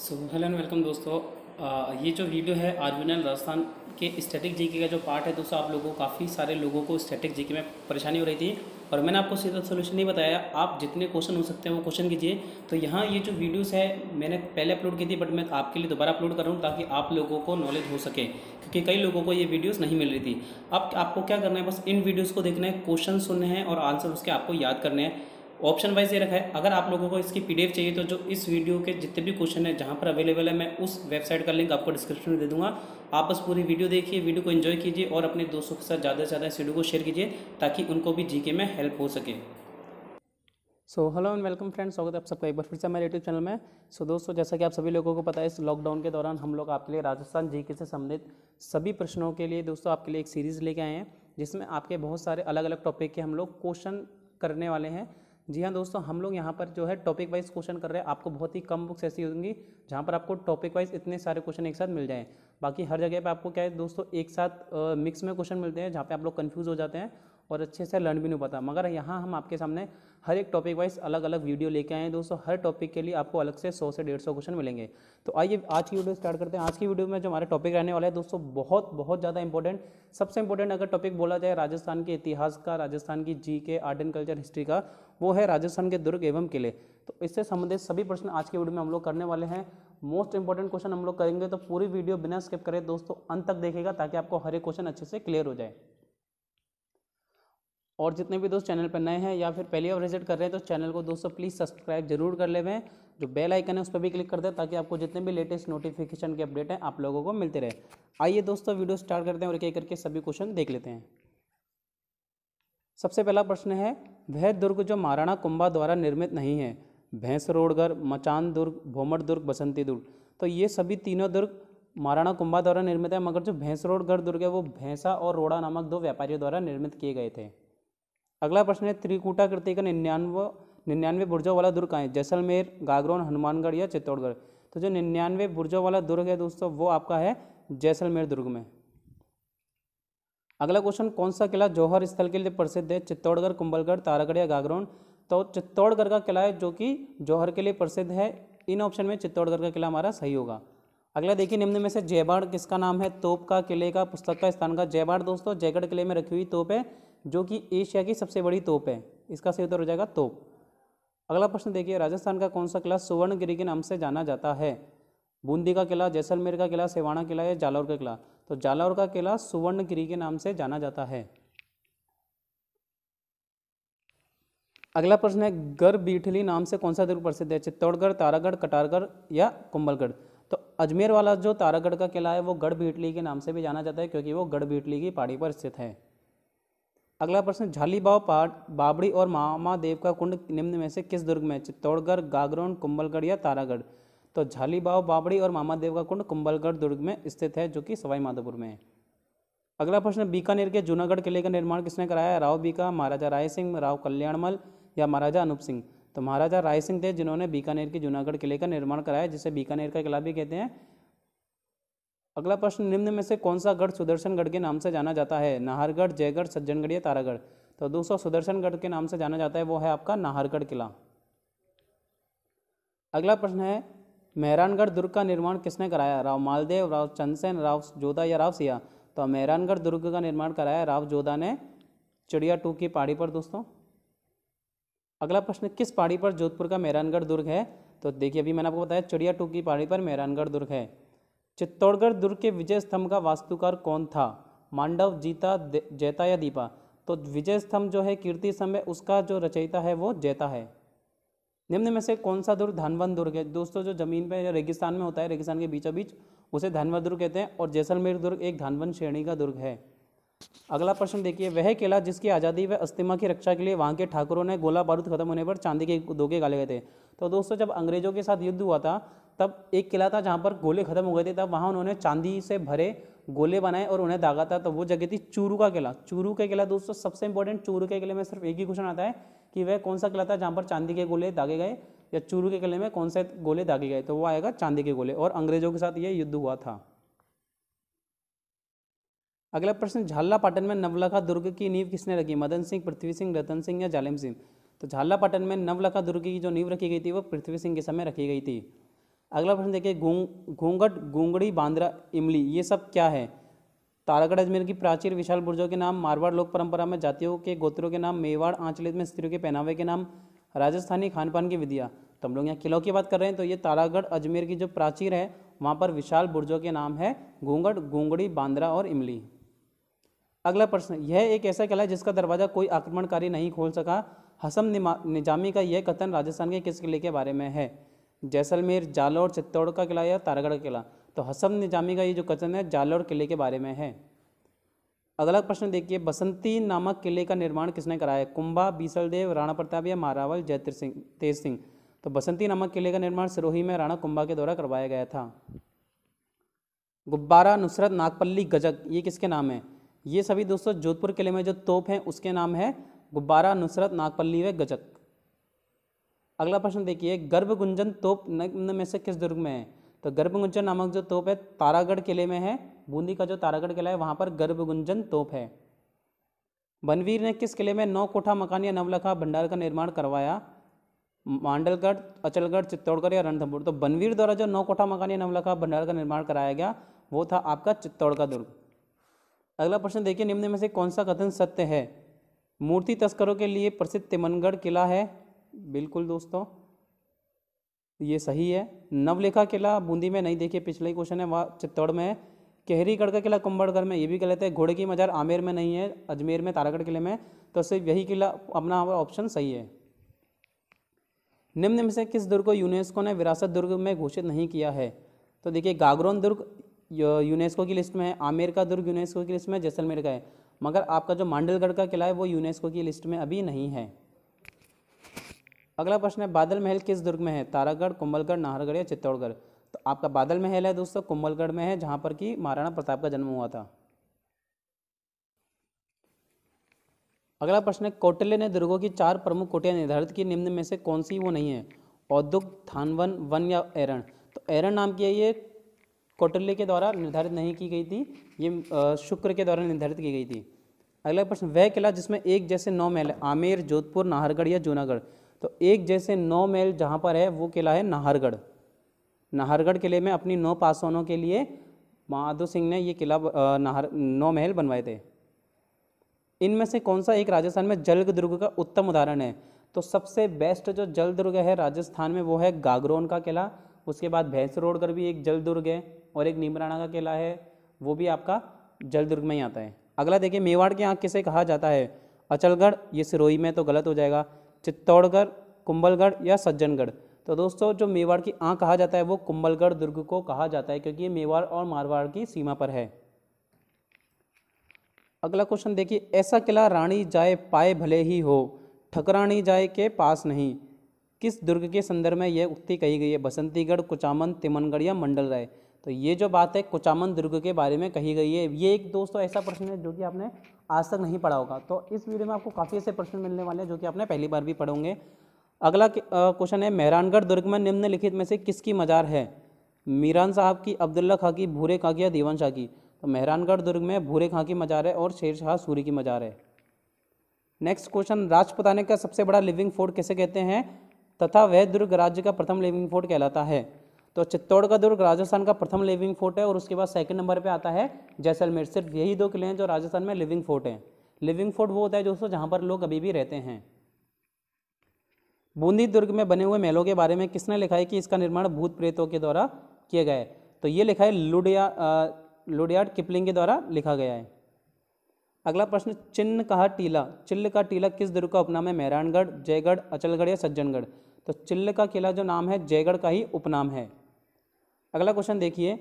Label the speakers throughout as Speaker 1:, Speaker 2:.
Speaker 1: so hello and welcome दोस्तों आ, ये जो वीडियो है आर्मिनल राजस्थान के स्टैटिक जीके का जो पार्ट है दोस्तों आप लोगों को काफ़ी सारे लोगों को स्टैटिक जीके में परेशानी हो रही थी और मैंने आपको सीधा सोल्यूशन नहीं बताया आप जितने क्वेश्चन हो सकते हैं वो क्वेश्चन कीजिए तो यहाँ ये जो वीडियोस है मैंने पहले अपलोड की थी बट मैं आपके लिए दोबारा अपलोड कर रहा हूँ ताकि आप लोगों को नॉलेज हो सके क्योंकि कई लोगों को ये वीडियोस नहीं मिल रही थी अब आपको क्या करना है बस इन वीडियोज़ को देखना है क्वेश्चन सुनने हैं और आंसर उसके आपको याद करने हैं ऑप्शन वाइज ये रखा है अगर आप लोगों को इसकी पीडीएफ चाहिए तो जो इस वीडियो के जितने भी क्वेश्चन है जहाँ पर अवेलेबल है मैं उस वेबसाइट का लिंक आपको डिस्क्रिप्शन में दे दूँगा आप बस पूरी वीडियो देखिए वीडियो को एंजॉय कीजिए और अपने दोस्तों के साथ ज़्यादा से ज़्यादा इस वीडियो को शेयर कीजिए ताकि उनको भी जी में हेल्प हो सके so hello and welcome friends स्वागत है आप सबका एक बार फिर से हमारे यूट्यूब चैनल में सो so, दोस्तों जैसा कि आप सभी लोगों को पता है इस लॉकडाउन के दौरान हम लोग आपके लिए राजस्थान जीके से संबंधित सभी प्रश्नों के लिए दोस्तों आपके लिए एक सीरीज़ लेके आए हैं जिसमें आपके बहुत सारे अलग अलग टॉपिक के हम लोग क्वेश्चन करने वाले हैं जी हाँ दोस्तों हम लोग यहाँ पर जो है टॉपिक वाइज क्वेश्चन कर रहे हैं आपको बहुत ही कम बुक्स ऐसी होंगी जहाँ पर आपको टॉपिक वाइज इतने सारे क्वेश्चन एक साथ मिल जाएँ बाकी हर जगह पे आपको क्या है दोस्तों एक साथ मिक्स में क्वेश्चन मिलते हैं जहाँ पे आप लोग कन्फ्यूज़ हो जाते हैं और अच्छे से लर्न भी नहीं पाता मगर यहाँ हम आपके सामने हर एक टॉपिक वाइज अलग अलग वीडियो लेके आए हैं दोस्तों हर टॉपिक के लिए आपको अलग से सौ से डेढ़ सौ क्वेश्चन मिलेंगे तो आइए आज की वीडियो स्टार्ट करते हैं आज की वीडियो में जो हमारे टॉपिक रहने वाला है दोस्तों बहुत बहुत ज़्यादा इंपॉर्टेंट सबसे इंपॉर्टेंट अगर टॉपिक बोला जाए राजस्थान के इतिहास का राजस्थान की जी के आर्ट एंड कल्चर हिस्ट्री का वो है राजस्थान के दुर्ग एवं किले तो इससे संबंधित सभी प्रश्न आज की वीडियो में हम लोग करने वाले हैं मोस्ट इंपॉर्टेंट क्वेश्चन हम लोग करेंगे तो पूरी वीडियो बिना स्किप करें दोस्तों अंत तक देखेगा ताकि आपको हर एक क्वेश्चन अच्छे से क्लियर हो जाए और जितने भी दोस्त चैनल पर नए हैं या फिर पहली बार विजिट कर रहे हैं तो चैनल को दोस्तों प्लीज़ सब्सक्राइब जरूर कर ले लेवें जो बेल आइकन है उस पर भी क्लिक कर दें ताकि आपको जितने भी लेटेस्ट नोटिफिकेशन के अपडेट हैं आप लोगों को मिलते रहे आइए दोस्तों वीडियो स्टार्ट करते हैं और एक एक करके सभी क्वेश्चन देख लेते हैं सबसे पहला प्रश्न है वह दुर्ग जो महाराणा कुंभा द्वारा निर्मित नहीं है भैंस रोडगढ़ मचान दुर्ग भोमट दुर्ग बसंती दुर्ग तो ये सभी तीनों दुर्ग महाराणा कुंभा द्वारा निर्मित है मगर जो भैंस रोडगढ़ दुर्ग है वो भैंसा और रोड़ा नामक दो व्यापारियों द्वारा निर्मित किए गए थे अगला प्रश्न है त्रिकुटा कृति का निन्यानवे निन्यानवे बुर्जों वाला दुर्ग कहाँ है जैसलमेर गागरोन हनुमानगढ़ या चित्तौड़गढ़ तो जो निन्यानवे बुर्जों वाला दुर्ग है दोस्तों वो आपका है जैसलमेर दुर्ग में अगला क्वेश्चन कौन सा किला जौहर स्थल के लिए प्रसिद्ध है चित्तौड़गढ़ कुंभलगढ़ तारागढ़ या गागरोन तो चित्तौड़गढ़ का किला है जो कि जौहर के लिए प्रसिद्ध है इन ऑप्शन में चित्तौड़गढ़ का किला हमारा सही होगा अगला देखिए निम्न में से जयबाड़ किसका नाम है तोप का किले का पुस्तक का स्थान का जयबाड़ दोस्तों जयगढ़ किले में रखी हुई तोप है जो कि एशिया की सबसे बड़ी तोप है इसका सही उत्तर हो जाएगा तोप अगला प्रश्न देखिए राजस्थान का कौन सा किला सुवर्णगिरी के नाम से जाना जाता है बूंदी का किला जैसलमेर का किला सेवाणा किला या जालौर का किला तो जालौर का किला सुवर्णगिरी के नाम से जाना जाता है अगला प्रश्न है गर बीठली नाम से कौन सा दुर्ग प्रसिद्ध है चित्तौड़गढ़ तारागढ़ कटारगढ़ या कुंभलगढ़ तो अजमेर वाला जो तारागढ़ का किला है वो गढ़ बीठली के नाम से भी जाना जाता है क्योंकि वो गढ़ बीठली की पहाड़ी पर स्थित है अगला प्रश्न झालीबाव पाट बाबड़ी और मामा देव का कुंड निम्न में से किस दुर्ग में चित्तौड़गढ़ गागरौन कुंबलगढ़ या तारागढ़ तो झालीबाव बाबड़ी और मामा देव का कुंड कुंबलगढ़ दुर्ग में स्थित है जो कि सवाई माधोपुर में है अगला प्रश्न बीकानेर के जूनागढ़ किले का निर्माण किसने कराया राव बीका महाराजा राय सिंह राव कल्याणमल या महाराजा अनूप सिंह तो महाराजा राय सिंह थे जिन्होंने बीकानेर के जूनागढ़ किले का निर्माण कराया जिसे बीकानेर का किला भी कहते हैं अगला प्रश्न निम्न में से कौन सा गढ़ सुदर्शनगढ़ के नाम से जाना जाता है नाहरगढ़ जयगढ़ सज्जनगढ़ या तारागढ़ तो दोस्तों सुदर्शनगढ़ के नाम से जाना जाता है वो है आपका नाहरगढ़ किला अगला प्रश्न है मेहरानगढ़ दुर्ग का निर्माण किसने कराया राव मालदेव राव चंदसेन राव जोधा या राव सिया तो मेहरानगढ़ दुर्ग का निर्माण कराया राव जोधा ने चिड़िया टू की पहाड़ी पर दोस्तों अगला प्रश्न किस पहाड़ी पर जोधपुर का मेहरानगढ़ दुर्ग है तो देखिए अभी मैंने आपको बताया चिड़िया टू की पहाड़ी पर मेहरानगढ़ दुर्ग है चित्तौड़गढ़ दुर्ग के विजय स्तंभ का वास्तुकार कौन था मांडव जीता जैता या दीपा तो विजय स्तंभ जो है कीर्ति समय उसका जो रचयिता है वो जैता है निम्न में से कौन सा दुर्ग धानवन दुर्ग है दोस्तों जो जमीन पर रेगिस्तान में होता है रेगिस्तान के बीचों बीच उसे धानवन दुर्ग कहते हैं और जैसलमेर दुर्ग एक धानवन श्रेणी का दुर्ग है अगला प्रश्न देखिए वह किला जिसकी आज़ादी व अस्तिमा की रक्षा के लिए वहाँ के ठाकुरों ने गोला बारूद खत्म होने पर चांदी के दोगे गाले गए थे तो दोस्तों जब अंग्रेजों के साथ युद्ध हुआ था तब एक किला था जहाँ पर गोले खत्म हो गए थे तब वहाँ उन्होंने चांदी से भरे गोले बनाए और उन्हें दागा था तो वो जगह थी चूरू का किला चूरू के किला दोस्तों सबसे इंपॉर्टेंट चूरू के किले में सिर्फ एक ही क्वेश्चन आता है कि वह कौन सा किला था जहाँ पर चांदी के गोले दागे गए या चूरू के किले में कौन से गोले दागे गए तो वो आएगा चांदी के गोले और अंग्रेजों के साथ यह युद्ध हुआ था अगला प्रश्न झाला पाटन में नवलखा दुर्ग की नींव किसने रखी मदन सिंह पृथ्वी सिंह रतन सिंह या जालिम सिंह तो झाला पाटन में नवलखा दुर्ग की जो नींव रखी गई थी वो पृथ्वी सिंह के समय रखी गई थी अगला प्रश्न देखिए घूंग घूंघट घूंगड़ी बांद्रा इमली ये सब क्या है तारागढ़ अजमेर की प्राचीर विशाल बुर्जों के नाम मारवाड़ लोक परंपरा में जातियों के गोत्रों के नाम मेवाड़ आंचलित में स्त्रियों के पहनावे के नाम राजस्थानी खान पान की विधियाँ तो हम लोग यहाँ किलों की बात कर रहे हैं तो ये तारागढ़ अजमेर की जो प्राचीर है वहाँ पर विशाल बुर्जों के नाम है घूंघट घूंगड़ी बांद्रा और इमली अगला प्रश्न यह एक ऐसा किला है जिसका दरवाज़ा कोई आक्रमणकारी नहीं खोल सका हसम निजामी का यह कथन राजस्थान के किस किले के बारे में है जैसलमेर जालौर चित्तौड़ का किला या तारागढ़ का किला तो हसन निजामी का ये जो कथन है जालौर किले के बारे में है अगला प्रश्न देखिए बसंती नामक किले का निर्माण किसने कराया कुंभा बीसलदेव राणा प्रताप या महारावल जयत्र सिंह तेज सिंह तो बसंती नामक किले का निर्माण सिरोही में राणा कुंभा के द्वारा करवाया गया था गुब्बारा नुसरत नागपल्ली गजक ये किसके नाम है ये सभी दोस्तों जोधपुर किले में जो तोप हैं उसके नाम है गुब्बारा नुसरत नागपल्ली व गजक अगला प्रश्न देखिए गर्भगुंजन तोप निम्न में से किस दुर्ग में है तो गर्भगुंजन नामक जो तोप है तारागढ़ किले में है बूंदी का जो तारागढ़ किला है वहाँ पर गर्भगुंजन तोप है बनवीर ने किस किले में नौ कोठा मकान या नवलखा भंडार का निर्माण करवाया मांडलगढ़ अचलगढ़ चित्तौड़गढ़ या रणथंभौर तो बनवीर द्वारा जो नौ कोठा मकान या नवलखा भंडार का निर्माण कराया गया वो था आपका चित्तौड़ का दुर्ग अगला प्रश्न देखिए निम्न में से कौन सा कथन सत्य है मूर्ति तस्करों के लिए प्रसिद्ध तिमनगढ़ किला है बिल्कुल दोस्तों ये सही है नवलेखा किला बूंदी में नहीं देखिए पिछला ही क्वेश्चन है वहाँ चित्तौड़ में है कहरीगढ़ का किला कुंभड़गढ़ में ये भी गलत है घोड़े की मजार आमेर में नहीं है अजमेर में तारागढ़ किले में तो सिर्फ यही किला अपना ऑप्शन सही है निम्न में से किस दुर्ग को यूनेस्को ने विरासत दुर्ग में घोषित नहीं किया है तो देखिए गागरोन दुर्ग यूनेस्को की लिस्ट में है आमेर का दुर्ग यूनेस्को की लिस्ट में जैसलमेर का है मगर आपका जो मांडलगढ़ का किला है वो यूनेस्को की लिस्ट में अभी नहीं है अगला प्रश्न है बादल महल किस दुर्ग में है तारागढ़ कुंभलगढ़ नाहरगढ़ या चित्तौड़गढ़ तो आपका बादल महल है दोस्तों कुंभलगढ़ में है जहाँ पर कि महाराणा प्रताप का जन्म हुआ था अगला प्रश्न है कौटिल्य ने दुर्गों की चार प्रमुख कोटियाँ निर्धारित की निम्न में से कौन सी वो नहीं है औद्योग थानवन वन या एरण तो एरण नाम की ये कौटिल्य के द्वारा निर्धारित नहीं की गई थी ये शुक्र के द्वारा निर्धारित की गई थी अगला प्रश्न वह किला जिसमें एक जैसे नौ महल आमेर जोधपुर नाहरगढ़ या जूनागढ़ तो एक जैसे नौ मेल जहाँ पर है वो किला है नाहरगढ़ नाहरगढ़ किले में अपनी नौ पासवानों के लिए माधो सिंह ने ये किला नाहर नौ महल बनवाए थे इनमें से कौन सा एक राजस्थान में जल दुर्ग का उत्तम उदाहरण है तो सबसे बेस्ट जो जल दुर्ग है राजस्थान में वो है गागरोन का किला उसके बाद भैंस रोड कर भी एक जल दुर्ग है और एक नीमराणा का किला है वो भी आपका जल दुर्ग में ही आता है अगला देखिए मेवाड़ की आँख किसे कहा जाता है अचलगढ़ ये सिरोही में तो गलत हो जाएगा चित्तौड़गढ़ कुंभलगढ़ या सज्जनगढ़ तो दोस्तों जो मेवाड़ की आँ कहा जाता है वो कुंभलगढ़ दुर्ग को कहा जाता है क्योंकि ये मेवाड़ और मारवाड़ की सीमा पर है अगला क्वेश्चन देखिए ऐसा किला रानी जाए पाए भले ही हो ठकरानी जाए के पास नहीं किस दुर्ग के संदर्भ में यह उक्ति कही गई है बसंतीगढ़ कुचामन तिमनगढ़ या मंडल राय तो ये जो बात है कुचामन दुर्ग के बारे में कही गई है ये एक दोस्तों तो ऐसा प्रश्न है जो कि आपने आज तक नहीं पढ़ा होगा तो इस वीडियो में आपको काफ़ी ऐसे प्रश्न मिलने वाले हैं जो कि आपने पहली बार भी पढ़ोगे अगला क्वेश्चन है मेहरानगढ़ दुर्ग में निम्नलिखित में से किसकी मज़ार है मीरान साहब की अब्दुल्ला खां की भूरे खां की या दीवान शाह की तो मेहरानगढ़ दुर्ग में भूरे खां की मज़ार है और शेर शाह सूरी की मज़ार है नेक्स्ट क्वेश्चन राजपुताने का सबसे बड़ा लिविंग फोर्ट कैसे कहते हैं तथा वह दुर्ग राज्य का प्रथम लिविंग फोर्ट कहलाता है तो चित्तौड़ का दुर्ग राजस्थान का प्रथम लिविंग फोर्ट है और उसके बाद सेकंड नंबर पे आता है जैसलमेर सिर्फ यही दो किले हैं जो राजस्थान में लिविंग फोर्ट हैं लिविंग फोर्ट वो होता है दोस्तों जहाँ पर लोग अभी भी रहते हैं बूंदी दुर्ग में बने हुए महलों के बारे में किसने लिखा है कि इसका निर्माण भूत प्रेतों के द्वारा किया गया है तो ये लिखा है लुडिया लुडियाड किपलिंग के द्वारा लिखा गया है अगला प्रश्न चिन्ह कहा टीला चिल्ल का टीला किस दुर्ग का उपनाम है मेहरानगढ़ जयगढ़ अचलगढ़ या सज्जनगढ़ तो चिल्ल का किला जो नाम है जयगढ़ का ही उपनाम है अगला क्वेश्चन देखिए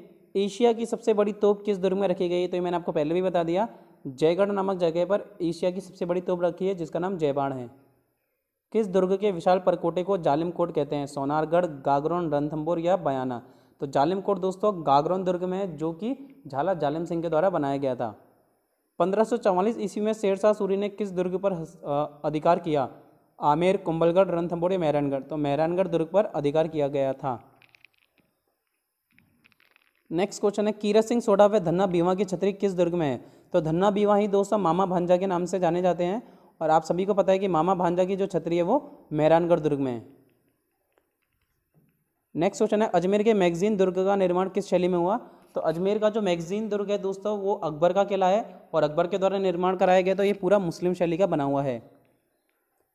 Speaker 1: एशिया की सबसे बड़ी तोप किस दुर्ग में रखी गई है तो ये मैंने आपको पहले भी बता दिया जयगढ़ नामक जगह पर एशिया की सबसे बड़ी तोप रखी है जिसका नाम जयबाण है किस दुर्ग के विशाल परकोटे को जालिम कोट कहते हैं सोनारगढ़ गागरोन रणथम्बोर या बयाना तो जालिम कोट दोस्तों गागरोन दुर्ग में है जो कि झाला जालिम सिंह के द्वारा बनाया गया था पंद्रह ईस्वी में शेरशाह सूरी ने किस दुर्ग पर अधिकार किया आमेर कुंभलगढ़ रणथम्बोर या मेहरानगढ़ तो मेहरानगढ़ दुर्ग पर अधिकार किया गया था नेक्स्ट क्वेश्चन है कीरत सिंह सोडा व धन्ना बीवा की छतरी किस दुर्ग में है तो धन्ना बीवा ही दोस्तों मामा भांजा के नाम से जाने जाते हैं और आप सभी को पता है कि मामा भांजा की जो छतरी है वो मेहरानगढ़ दुर्ग में है नेक्स्ट क्वेश्चन है अजमेर के मैगजीन दुर्ग का निर्माण किस शैली में हुआ तो अजमेर का जो मैगजीन दुर्ग है दोस्तों वो अकबर का किला है और अकबर के द्वारा निर्माण कराया गया तो ये पूरा मुस्लिम शैली का बना हुआ है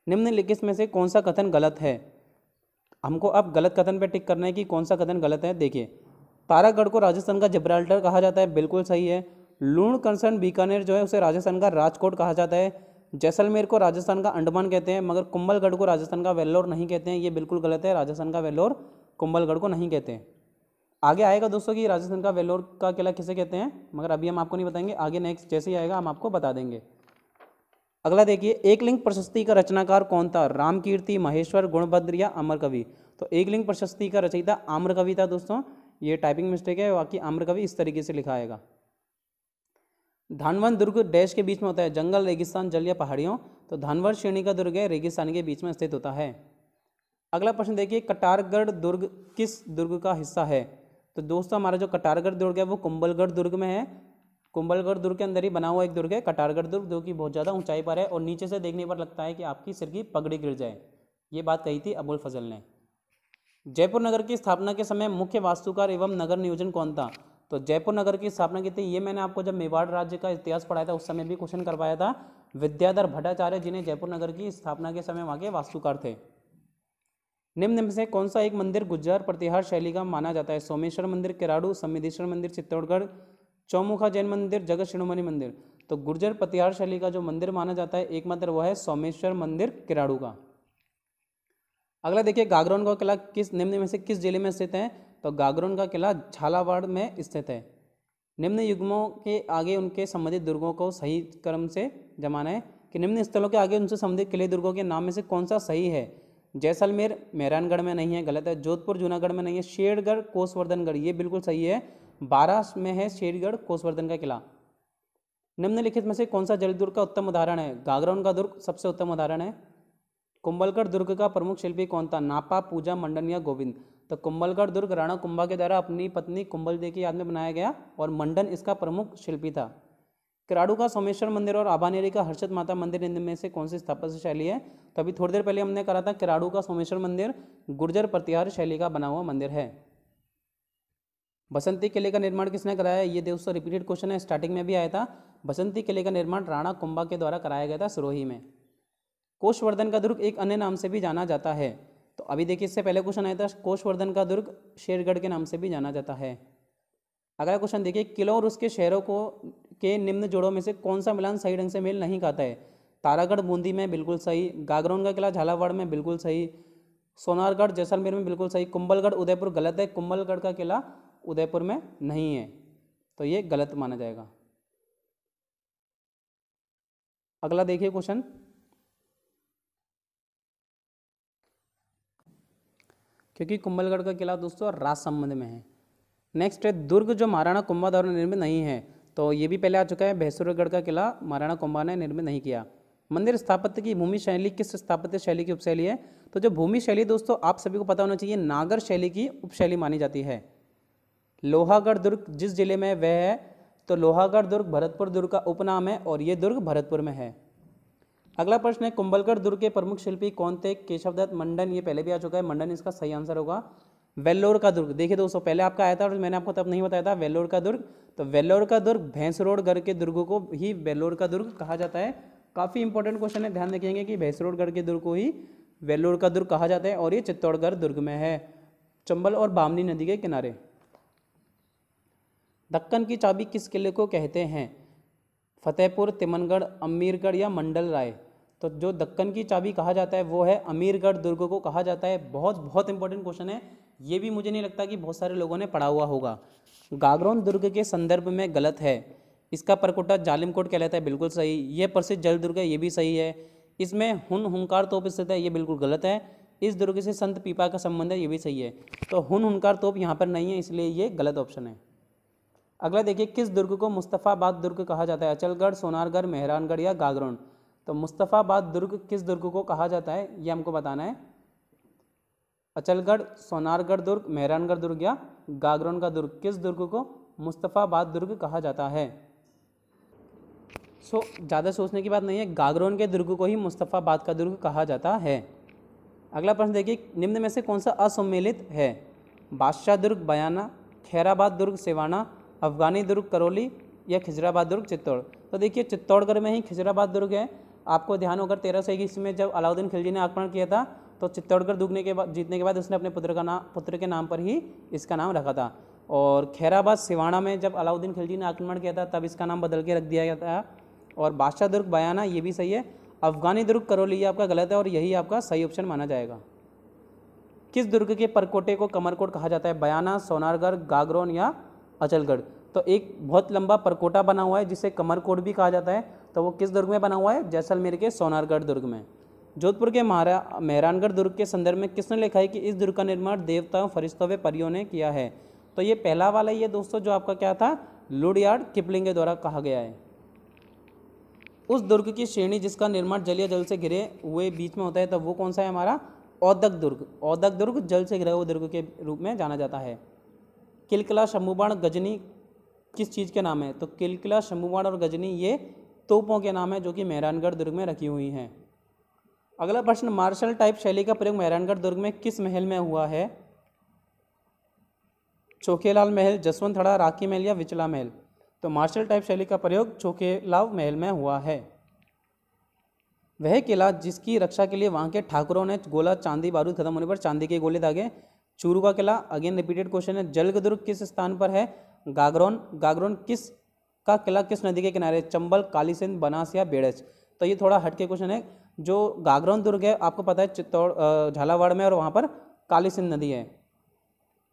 Speaker 1: निम्नलिखित में से कौन सा कथन गलत है हमको अब गलत कथन पर टिक करना है कि कौन सा कथन गलत है देखिए तारागढ़ को राजस्थान का जिब्राल्टर कहा जाता है बिल्कुल सही है लूण कंसर्न बीकानेर जो है उसे राजस्थान का राजकोट कहा जाता है जैसलमेर को राजस्थान का अंडमान कहते हैं मगर कुंभलगढ़ को राजस्थान का वेल्लोर नहीं कहते हैं ये बिल्कुल गलत है राजस्थान का वेल्लोर कुंभलगढ़ को नहीं कहते हैं आगे आएगा दोस्तों कि राजस्थान का वेल्लोर का किला किसे कहते हैं मगर अभी हम आपको नहीं बताएंगे आगे नेक्स्ट जैसे ही आएगा हम आपको बता देंगे अगला देखिए एक लिंग प्रशस्ति का रचनाकार कौन था रामकीर्ति महेश्वर गुणभद्र या अमर कवि तो एक लिंग प्रशस्ति का रचयिता आम्र कवि था दोस्तों ये टाइपिंग मिस्टेक है बाकी आम्र कवि इस तरीके से लिखा आएगा धनवन दुर्ग डैश के बीच में होता है जंगल रेगिस्तान जल या पहाड़ियों तो धानवर श्रेणी का दुर्ग है रेगिस्तान के बीच में स्थित होता है अगला प्रश्न देखिए कटारगढ़ दुर्ग किस दुर्ग का हिस्सा है तो दोस्तों हमारा जो कटारगढ़ दुर्ग है वो कुंबलगढ़ दुर्ग में है कुंबलगढ़ दुर्ग के अंदर ही बना हुआ एक दुर्ग है कटारगढ़ दुर्ग जो कि बहुत ज़्यादा ऊंचाई पर है और नीचे से देखने पर लगता है कि आपकी सिर की पगड़ी गिर जाए ये बात कही थी अबुल फजल ने जयपुर नगर की स्थापना के समय मुख्य वास्तुकार एवं नगर नियोजन कौन था तो जयपुर नगर की स्थापना की थी ये मैंने आपको जब मेवाड़ राज्य का इतिहास पढ़ाया था उस समय भी क्वेश्चन करवाया था विद्याधर भट्टाचार्य जिन्हें जयपुर नगर की स्थापना के समय वहाँ के वास्तुकार थे निम्न निम्न से कौन सा एक मंदिर गुजर प्रतिहार शैली का माना जाता है सोमेश्वर मंदिर किराड़ू समिधेश्वर मंदिर चित्तौड़गढ़ चौमुखा जैन मंदिर जगत शिरोमणि मंदिर तो गुर्जर प्रतिहार शैली का जो मंदिर माना जाता है एकमात्र वह है सोमेश्वर मंदिर किराड़ू का अगला देखिए गागरौन का किला किस निम्न में से किस जिले में स्थित है तो गागरौन का किला झालावाड़ में स्थित है निम्न युग्मों के आगे उनके संबंधित दुर्गों को सही क्रम से जमाना है कि निम्न स्थलों के आगे उनसे संबंधित किले दुर्गों के नाम में से कौन सा सही है जैसलमेर मेहरानगढ़ में नहीं है गलत है जोधपुर जूनागढ़ में नहीं है शेरगढ़ कोसवर्धनगढ़ ये बिल्कुल सही है बारह में है शेरगढ़ कोसवर्धन का किला निम्नलिखित में से कौन सा जलदुर्ग का उत्तम उदाहरण है गागरौन का दुर्ग सबसे उत्तम उदाहरण है कुंभलगढ़ दुर्ग का प्रमुख शिल्पी कौन था नापा पूजा मंडन या गोविंद तो कुंभलगढ़ दुर्ग राणा कुंभा के द्वारा अपनी पत्नी कुंभल देवी की याद में बनाया गया और मंडन इसका प्रमुख शिल्पी था किराड़ू का सोमेश्वर मंदिर और आबानेरी का हर्षद माता मंदिर इनमें से कौन सी स्थापत्य शैली है तो अभी थोड़ी देर पहले हमने करा था किराड़ू का सोमेश्वर मंदिर गुर्जर प्रतिहार शैली का बना हुआ मंदिर है बसंती किले का निर्माण किसने कराया ये दोस्तों रिपीटेड क्वेश्चन है स्टार्टिंग में भी आया था बसंती किले का निर्माण राणा कुंभा के द्वारा कराया गया था सिरोही में कोषवर्धन का दुर्ग एक अन्य नाम से भी जाना जाता है तो अभी देखिए इससे पहले क्वेश्चन आया था कोषवर्धन का दुर्ग शेरगढ़ के नाम से भी जाना जाता है अगला क्वेश्चन देखिए किलो और उसके शहरों को के निम्न जोड़ों में से कौन सा मिलान सही ढंग से मेल नहीं खाता है तारागढ़ बूंदी में बिल्कुल सही गागरौन का किला झालावाड़ में बिल्कुल सही सोनारगढ़ जैसलमेर में बिल्कुल सही कुंबलगढ़ उदयपुर गलत है कुंबलगढ़ का किला उदयपुर में नहीं है तो ये गलत माना जाएगा अगला देखिए क्वेश्चन क्योंकि कुंभलगढ़ का किला दोस्तों राज संबंध में है नेक्स्ट है दुर्ग जो महाराणा कुंभा द्वारा निर्मित नहीं है तो ये भी पहले आ चुका है भैसुरगढ़ का किला महाराणा कुंभा ने निर्मित नहीं किया मंदिर स्थापत्य की भूमि शैली किस स्थापत्य शैली की उपशैली है तो जो भूमि शैली दोस्तों आप सभी को पता होना चाहिए नागर शैली की उपशैली मानी जाती है लोहागढ़ दुर्ग जिस जिले में वह है तो लोहागढ़ दुर्ग भरतपुर दुर्ग का उपनाम है और ये दुर्ग भरतपुर में है अगला प्रश्न है कुंभलगढ़ दुर्ग के प्रमुख शिल्पी कौन थे केशवदत्त मंडन ये पहले भी आ चुका है मंडन इसका सही आंसर होगा वेल्लोर का दुर्ग देखिए दोस्तों पहले आपका आया था और मैंने आपको तब नहीं बताया था वेल्लोर का दुर्ग तो वेल्लोर का दुर्ग भैंसरोड़गढ़ के दुर्गों को ही वेल्लोर का दुर्ग कहा जाता है काफ़ी इंपॉर्टेंट क्वेश्चन है ध्यान रखेंगे कि भैंसरोड़गढ़ के दुर्ग को ही वेल्लोर का दुर्ग कहा जाता है और ये चित्तौड़गढ़ दुर्ग में है चंबल और बामनी नदी के किनारे दक्कन की चाबी किस किले को कहते हैं फतेहपुर तिमनगढ़ अमीरगढ़ या मंडल राय तो जो दक्कन की चाबी कहा जाता है वो है अमीरगढ़ दुर्ग को कहा जाता है बहुत बहुत इंपॉर्टेंट क्वेश्चन है ये भी मुझे नहीं लगता कि बहुत सारे लोगों ने पढ़ा हुआ होगा गागरौन दुर्ग के संदर्भ में गलत है इसका परकोटा जालिमकोट कहलाता है बिल्कुल सही यह प्रसिद्ध जल दुर्ग है ये भी सही है इसमें हुन हुंकार तोप स्थित है ये बिल्कुल गलत है इस दुर्ग से संत पीपा का संबंध है ये भी सही है तो हुन हुनकार तोप यहाँ पर नहीं है इसलिए ये गलत ऑप्शन है अगला देखिए किस दुर्ग को मुस्तफ़ाबाद दुर्ग कहा जाता है अचलगढ़ सोनारगढ़ मेहरानगढ़ या गागरौन तो मुस्तफ़ाबाद दुर्ग किस दुर्ग को कहा जाता है ये हमको बताना है अचलगढ़ सोनारगढ़ दुर्ग मेहरानगढ़ दुर्ग या गागरौन का दुर्ग किस दुर्ग को मुस्तफ़ाबाद दुर्ग कहा जाता है सो ज़्यादा सोचने की बात नहीं है गागरौन के दुर्ग को ही मुस्तफ़ाबाद का दुर्ग कहा जाता है अगला प्रश्न देखिए निम्न में से कौन सा असम्मिलित है बादशाह दुर्ग बयाना खैराबाद दुर्ग सेवाना अफगानी दुर्ग करौली या खिजराबाद दुर्ग चित्तौड़ तो देखिए चित्तौड़गढ़ में ही खिजराबाद दुर्ग है आपको ध्यान होकर तेरह सौ इक्कीस में जब अलाउद्दीन खिलजी ने आक्रमण किया था तो चित्तौड़गढ़ दुगने के बाद जीतने के बाद उसने अपने पुत्र का नाम पुत्र के नाम पर ही इसका नाम रखा था और खैराबाद सिवाना में जब अलाउद्दीन खिलजी ने आक्रमण किया था तब इसका नाम बदल के रख दिया गया था और बादशाह दुर्ग बयाना ये भी सही है अफगानी दुर्ग करौली ये आपका गलत है और यही आपका सही ऑप्शन माना जाएगा किस दुर्ग के परकोटे को कमरकोट कहा जाता है बयाना सोनारगढ़ गागरोन या अचलगढ़ तो एक बहुत लंबा परकोटा बना हुआ है जिसे कमरकोट भी कहा जाता है तो वो किस दुर्ग में बना हुआ है जैसलमेर के सोनारगढ़ दुर्ग में जोधपुर के महारा मेहरानगढ़ दुर्ग के संदर्भ में किसने लिखा है कि इस दुर्ग का निर्माण देवताओं फरिश्तों व परियों ने किया है तो ये पहला वाला ये दोस्तों जो आपका क्या था लुडियार्ड किपलिंग के द्वारा कहा गया है उस दुर्ग की श्रेणी जिसका निर्माण जलीय जल से घिरे हुए बीच में होता है तो वो कौन सा है हमारा औदक दुर्ग औदक दुर्ग जल से घिरे हुए दुर्ग के रूप में जाना जाता है किलकिला शंभुबाण गजनी किस चीज़ के नाम है तो किलकिला शंभुबाण और गजनी ये तोपों के नाम है जो कि मेहरानगढ़ दुर्ग में रखी हुई हैं अगला प्रश्न मार्शल टाइप शैली का प्रयोग मेहरानगढ़ दुर्ग में किस महल में हुआ है चोखेलाल महल थड़ा राखी महल या विचला महल तो मार्शल टाइप शैली का प्रयोग चोखेलाव महल में हुआ है वह किला जिसकी रक्षा के लिए वहाँ के ठाकुरों ने गोला चांदी बारूद खत्म होने पर चांदी के गोले दागे चूरू का किला अगेन रिपीटेड क्वेश्चन है जल्ग दुर्ग किस स्थान पर है गागरोन गागरोन किस का किला किस नदी के किनारे चंबल कालीसिंध बनास या बेड़च तो ये थोड़ा हटके क्वेश्चन है जो गागरोन दुर्ग है आपको पता है चित्तौड़ झालावाड़ में और वहाँ पर कालीसिंध नदी है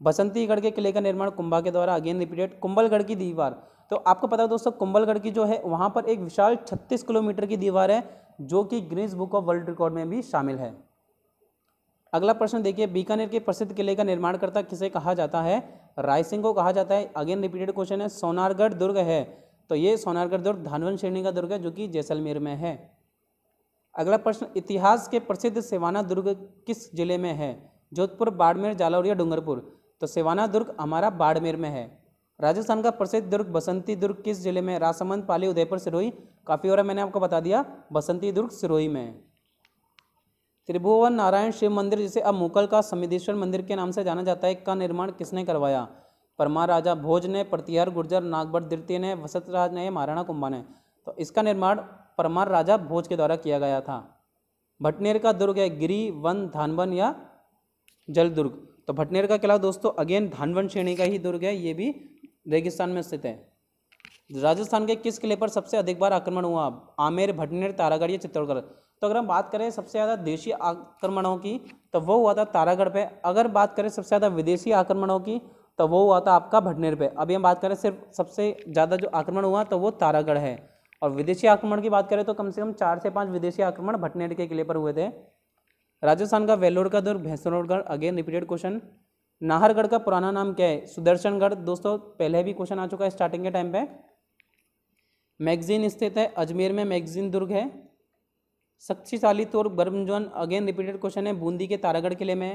Speaker 1: बसंतीगढ़ के किले का निर्माण कुंभा के द्वारा अगेन रिपीटेड कुंबलगढ़ की दीवार तो आपको पता है दोस्तों कुंबलगढ़ की जो है वहाँ पर एक विशाल छत्तीस किलोमीटर की दीवार है जो कि Guinness book of world record में भी शामिल है अगला प्रश्न देखिए बीकानेर के प्रसिद्ध किले का निर्माणकर्ता किसे कहा जाता है रायसिंह को कहा जाता है अगेन रिपीटेड क्वेश्चन है सोनारगढ़ दुर्ग है तो ये सोनारगढ़ दुर्ग धानवन श्रेणी का दुर्ग है जो कि जैसलमेर में है अगला प्रश्न इतिहास के प्रसिद्ध सेवाना दुर्ग किस जिले में है जोधपुर बाड़मेर जालौर या डूंगरपुर तो सेवाना दुर्ग हमारा बाड़मेर में है राजस्थान का प्रसिद्ध दुर्ग बसंती दुर्ग किस जिले में राजसमंद पाली उदयपुर सिरोही काफ़ी और मैंने आपको बता दिया बसंती दुर्ग सिरोही में त्रिभुवन नारायण शिव मंदिर जिसे अब मुकल का समिधेश्वर मंदिर के नाम से जाना जाता है का निर्माण किसने करवाया परमार राजा भोज ने प्रतिहार गुर्जर नागभट द्वितीय ने राज ने महाराणा कुंभा ने तो इसका निर्माण परमार राजा भोज के द्वारा किया गया था भटनेर का दुर्ग है गिरी वन धानवन या जल दुर्ग तो भटनेर का किला दोस्तों अगेन धानवन श्रेणी का ही दुर्ग है ये भी रेगिस्तान में स्थित है राजस्थान के किस किले पर सबसे अधिक बार आक्रमण हुआ आमेर भटनेर तारागढ़ या चित्तौड़गढ़ तो अगर हम बात करें सबसे ज़्यादा देशी आक्रमणों की तो वो हुआ था तारागढ़ पे अगर बात करें सबसे ज़्यादा विदेशी आक्रमणों की तो वो हुआ था आपका भटनेर पे अभी हम बात करें सिर्फ सबसे ज़्यादा जो आक्रमण हुआ तो वो तारागढ़ है और विदेशी आक्रमण की बात करें तो कम से कम चार से पाँच विदेशी आक्रमण भटनेर के किले पर हुए थे राजस्थान का वेलोर का दुर्ग Bhainsrorgarh again repeated question Nahargarh का पुराना नाम क्या है सुदर्शनगढ़ दोस्तों पहले भी क्वेश्चन आ चुका है स्टार्टिंग के टाइम पे मैगजीन स्थित है अजमेर में मैगजीन दुर्ग है शक्तिशाली तौर जोन अगेन रिपीटेड क्वेश्चन है बूंदी के तारागढ़ किले में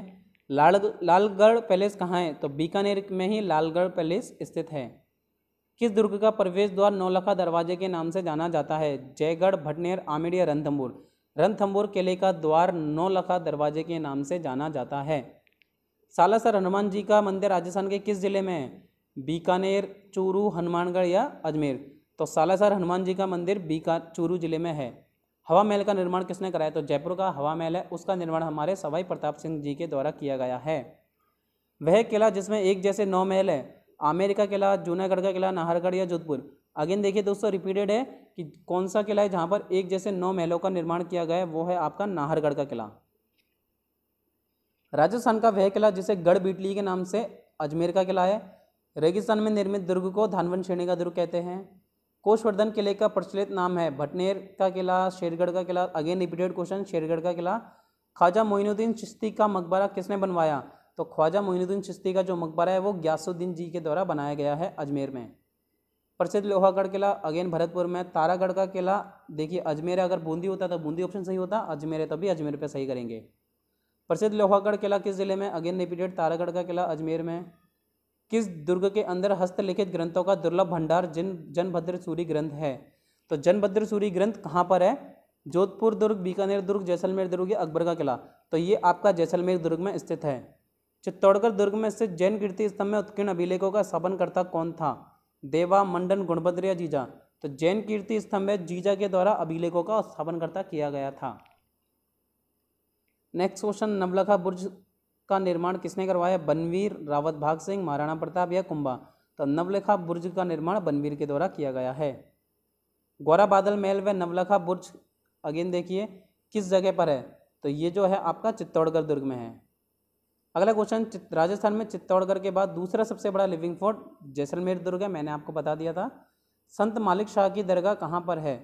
Speaker 1: लाल लालगढ़ पैलेस कहाँ है तो बीकानेर में ही लालगढ़ पैलेस स्थित है किस दुर्ग का प्रवेश द्वार नौलखा दरवाजे के नाम से जाना जाता है जयगढ़ भटनेर आमेर या रणथम्बोर रणथम्बोर किले का द्वार नौलखा दरवाजे के नाम से जाना जाता है सालासर हनुमान जी का मंदिर राजस्थान के किस जिले में है बीकानेर चूरू हनुमानगढ़ या अजमेर तो सालासर हनुमान जी का मंदिर बीका चूरू जिले में है हवा महल का निर्माण किसने कराया तो जयपुर का हवा महल है उसका निर्माण हमारे सवाई प्रताप सिंह जी के द्वारा किया गया है वह किला जिसमें एक जैसे नौ महल है आमेर का किला जूनागढ़ का किला नाहरगढ़ या जोधपुर अगेन देखिए दोस्तों रिपीटेड है कि कौन सा किला है जहाँ पर एक जैसे नौ महलों का निर्माण किया गया है वो है आपका नाहरगढ़ का किला राजस्थान का वह किला जिसे गढ़ बीटली के नाम से अजमेर का किला है रेगिस्तान में निर्मित दुर्ग को धानवन श्रेणी का दुर्ग कहते हैं कोशवर्धन किले का प्रचलित नाम है भटनेर का किला शेरगढ़ का किला अगेन रिपीटेड क्वेश्चन शेरगढ़ का किला ख्वाजा मोइनुद्दीन चिश्ती का मकबरा किसने बनवाया तो ख्वाजा मोइनुद्दीन चिश्ती का जो मकबरा है वो ग्यासुद्दीन जी के द्वारा बनाया गया है अजमेर में प्रसिद्ध लोहागढ़ किला अगेन भरतपुर में तारागढ़ का किला देखिए अजमेर अगर बूंदी होता तो बूंदी ऑप्शन सही होता अजमेर है तभी तो अजमेर पर सही करेंगे प्रसिद्ध लोहागढ़ किला किस जिले में अगेन रिपीटेड तारागढ़ का किला अजमेर में किस दुर्ग के अंदर हस्तलिखित ग्रंथों का दुर्लभ भंडार जिन जनभद्र सूरी ग्रंथ है तो जनभद्र सूरी ग्रंथ कहाँ पर है जोधपुर दुर्ग बीकानेर दुर्ग जैसलमेर दुर्ग या अकबर का किला तो ये आपका जैसलमेर दुर्ग में स्थित है चित्तौड़गढ़ दुर्ग में स्थित जैन कीर्ति स्तंभ में उत्कीर्ण अभिलेखों का स्थापनकर्ता कौन था देवा मंडन गुणभद्र या जीजा तो जैन कीर्ति स्तंभ में जीजा के द्वारा अभिलेखों का स्थापनकर्ता किया गया था नेक्स्ट क्वेश्चन नवलखा बुर्ज का निर्माण किसने करवाया बनवीर रावत भाग सिंह महाराणा प्रताप या कुंभा तो नवलखा बुर्ज का निर्माण बनवीर के द्वारा किया गया है गौरा बादल महल व नवलखा बुर्ज अगेन देखिए किस जगह पर है तो ये जो है आपका चित्तौड़गढ़ दुर्ग में है अगला क्वेश्चन राजस्थान में चित्तौड़गढ़ के बाद दूसरा सबसे बड़ा लिविंग फोर्ट जैसलमेर दुर्ग है मैंने आपको बता दिया था संत मालिक शाह की दरगाह कहाँ पर है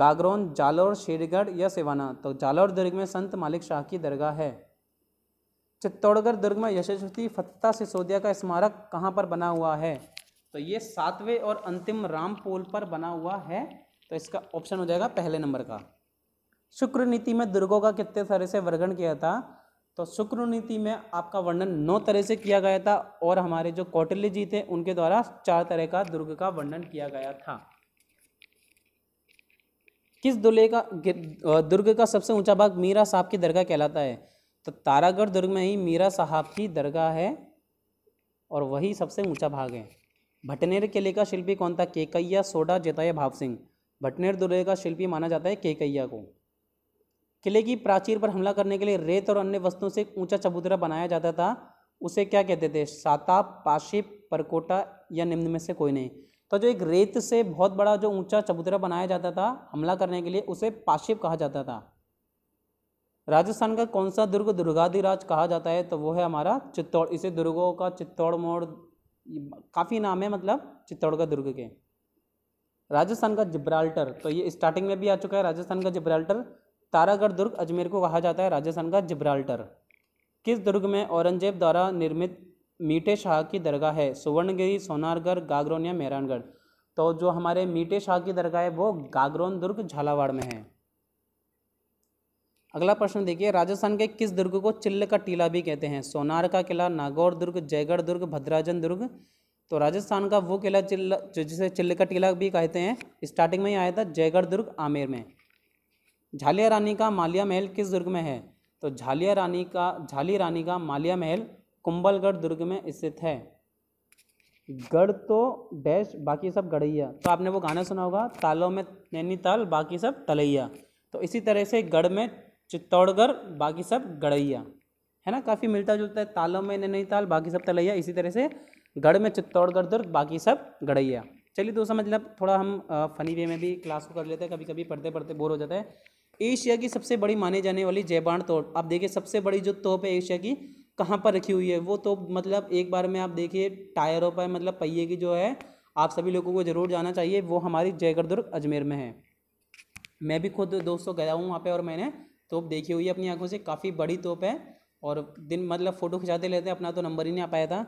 Speaker 1: गागरोन जालौर शेरगढ़ या सेवाना तो जालौर दुर्ग में संत मालिक शाह की दरगाह है चित्तौड़गढ़ दुर्ग में यशस्वती फत्ता सिसोदिया का स्मारक कहाँ पर बना हुआ है तो ये सातवें और अंतिम राम पोल पर बना हुआ है तो इसका ऑप्शन हो जाएगा पहले नंबर का शुक्र नीति में दुर्गों का कितने तरह से वर्णन किया था तो शुक्र नीति में आपका वर्णन नौ तरह से किया गया था और हमारे जो कौटिल्य जी थे उनके द्वारा चार तरह का दुर्ग का वर्णन किया गया था किस दुले का दुर्ग का सबसे ऊंचा भाग मीरा साहब की दरगाह कहलाता है तो तारागढ़ दुर्ग में ही मीरा साहब की दरगाह है और वही सबसे ऊंचा भाग है भटनेर किले का शिल्पी कौन था केकैया सोडा जेताया भाव सिंह भटनेर दुर्ग का शिल्पी माना जाता है केकैया को किले की प्राचीर पर हमला करने के लिए रेत और अन्य वस्तुओं से एक ऊँचा चबूतरा बनाया जाता था उसे क्या कहते थे साताप पाशिप परकोटा या निम्न में से कोई नहीं तो जो एक रेत से बहुत बड़ा जो ऊंचा चबूतरा बनाया जाता था हमला करने के लिए उसे पाशिप कहा जाता था राजस्थान का कौन सा दुर्ग दुर्गाधिराज कहा जाता है तो वो है हमारा चित्तौड़ इसे दुर्गों का चित्तौड़ मोड़ काफ़ी नाम है मतलब चित्तौड़ का दुर्ग के राजस्थान का जिब्राल्टर तो ये स्टार्टिंग में भी आ चुका है राजस्थान का जिब्राल्टर तारागढ़ दुर्ग अजमेर को कहा जाता है राजस्थान का जिब्राल्टर किस दुर्ग में औरंगजेब द्वारा निर्मित मीठे शाह की दरगाह है सुवर्णगिरी सोनारगढ़ गागरोन या मेहरानगढ़ तो जो हमारे मीठे शाह की दरगाह है वो गागरोन दुर्ग झालावाड़ में है अगला प्रश्न देखिए राजस्थान के किस दुर्ग को चिल्ल का टीला भी कहते हैं सोनार का किला नागौर दुर्ग जयगढ़ दुर्ग भद्राजन दुर्ग तो राजस्थान का वो किला चिल्ला जिसे चिल्ल का टीला भी कहते हैं स्टार्टिंग में ही आया था जयगढ़ दुर्ग आमेर में झालिया रानी का मालिया महल किस दुर्ग में है तो झालिया रानी का झाली रानी का मालिया महल कुंबलगढ़ दुर्ग में स्थित है गढ़ तो डैश बाकी सब गढ़ैया तो आपने वो गाना सुना होगा तालों में नैनीताल बाकी सब तलैया तो इसी तरह से गढ़ में चित्तौड़गढ़ बाकी सब गड़ैया है ना काफ़ी मिलता जुलता है तालों में नैनीताल बाकी सब तलैया इसी तरह से गढ़ में चित्तौड़गढ़ दुर्ग बाकी सब गड़ैया चलिए दोस्तों मतलब थोड़ा हम फनी वे में भी क्लास को कर लेते हैं कभी कभी पढ़ते पढ़ते बोर हो जाता है एशिया की सबसे बड़ी माने जाने वाली जयबाण तोप आप देखिए सबसे बड़ी जो तोप है एशिया की कहाँ पर रखी हुई है वो तोप मतलब एक बार में आप देखिए टायरों पर मतलब पहिए की जो है आप सभी लोगों को ज़रूर जाना चाहिए वो हमारी जयगढ़ दुर्ग अजमेर में है मैं भी खुद दोस्तों गया हूँ वहाँ पर और मैंने तोप देखी हुई है अपनी आंखों से काफ़ी बड़ी तोप है और दिन मतलब फ़ोटो खिंचाते लेते हैं अपना तो नंबर ही नहीं आ पाया था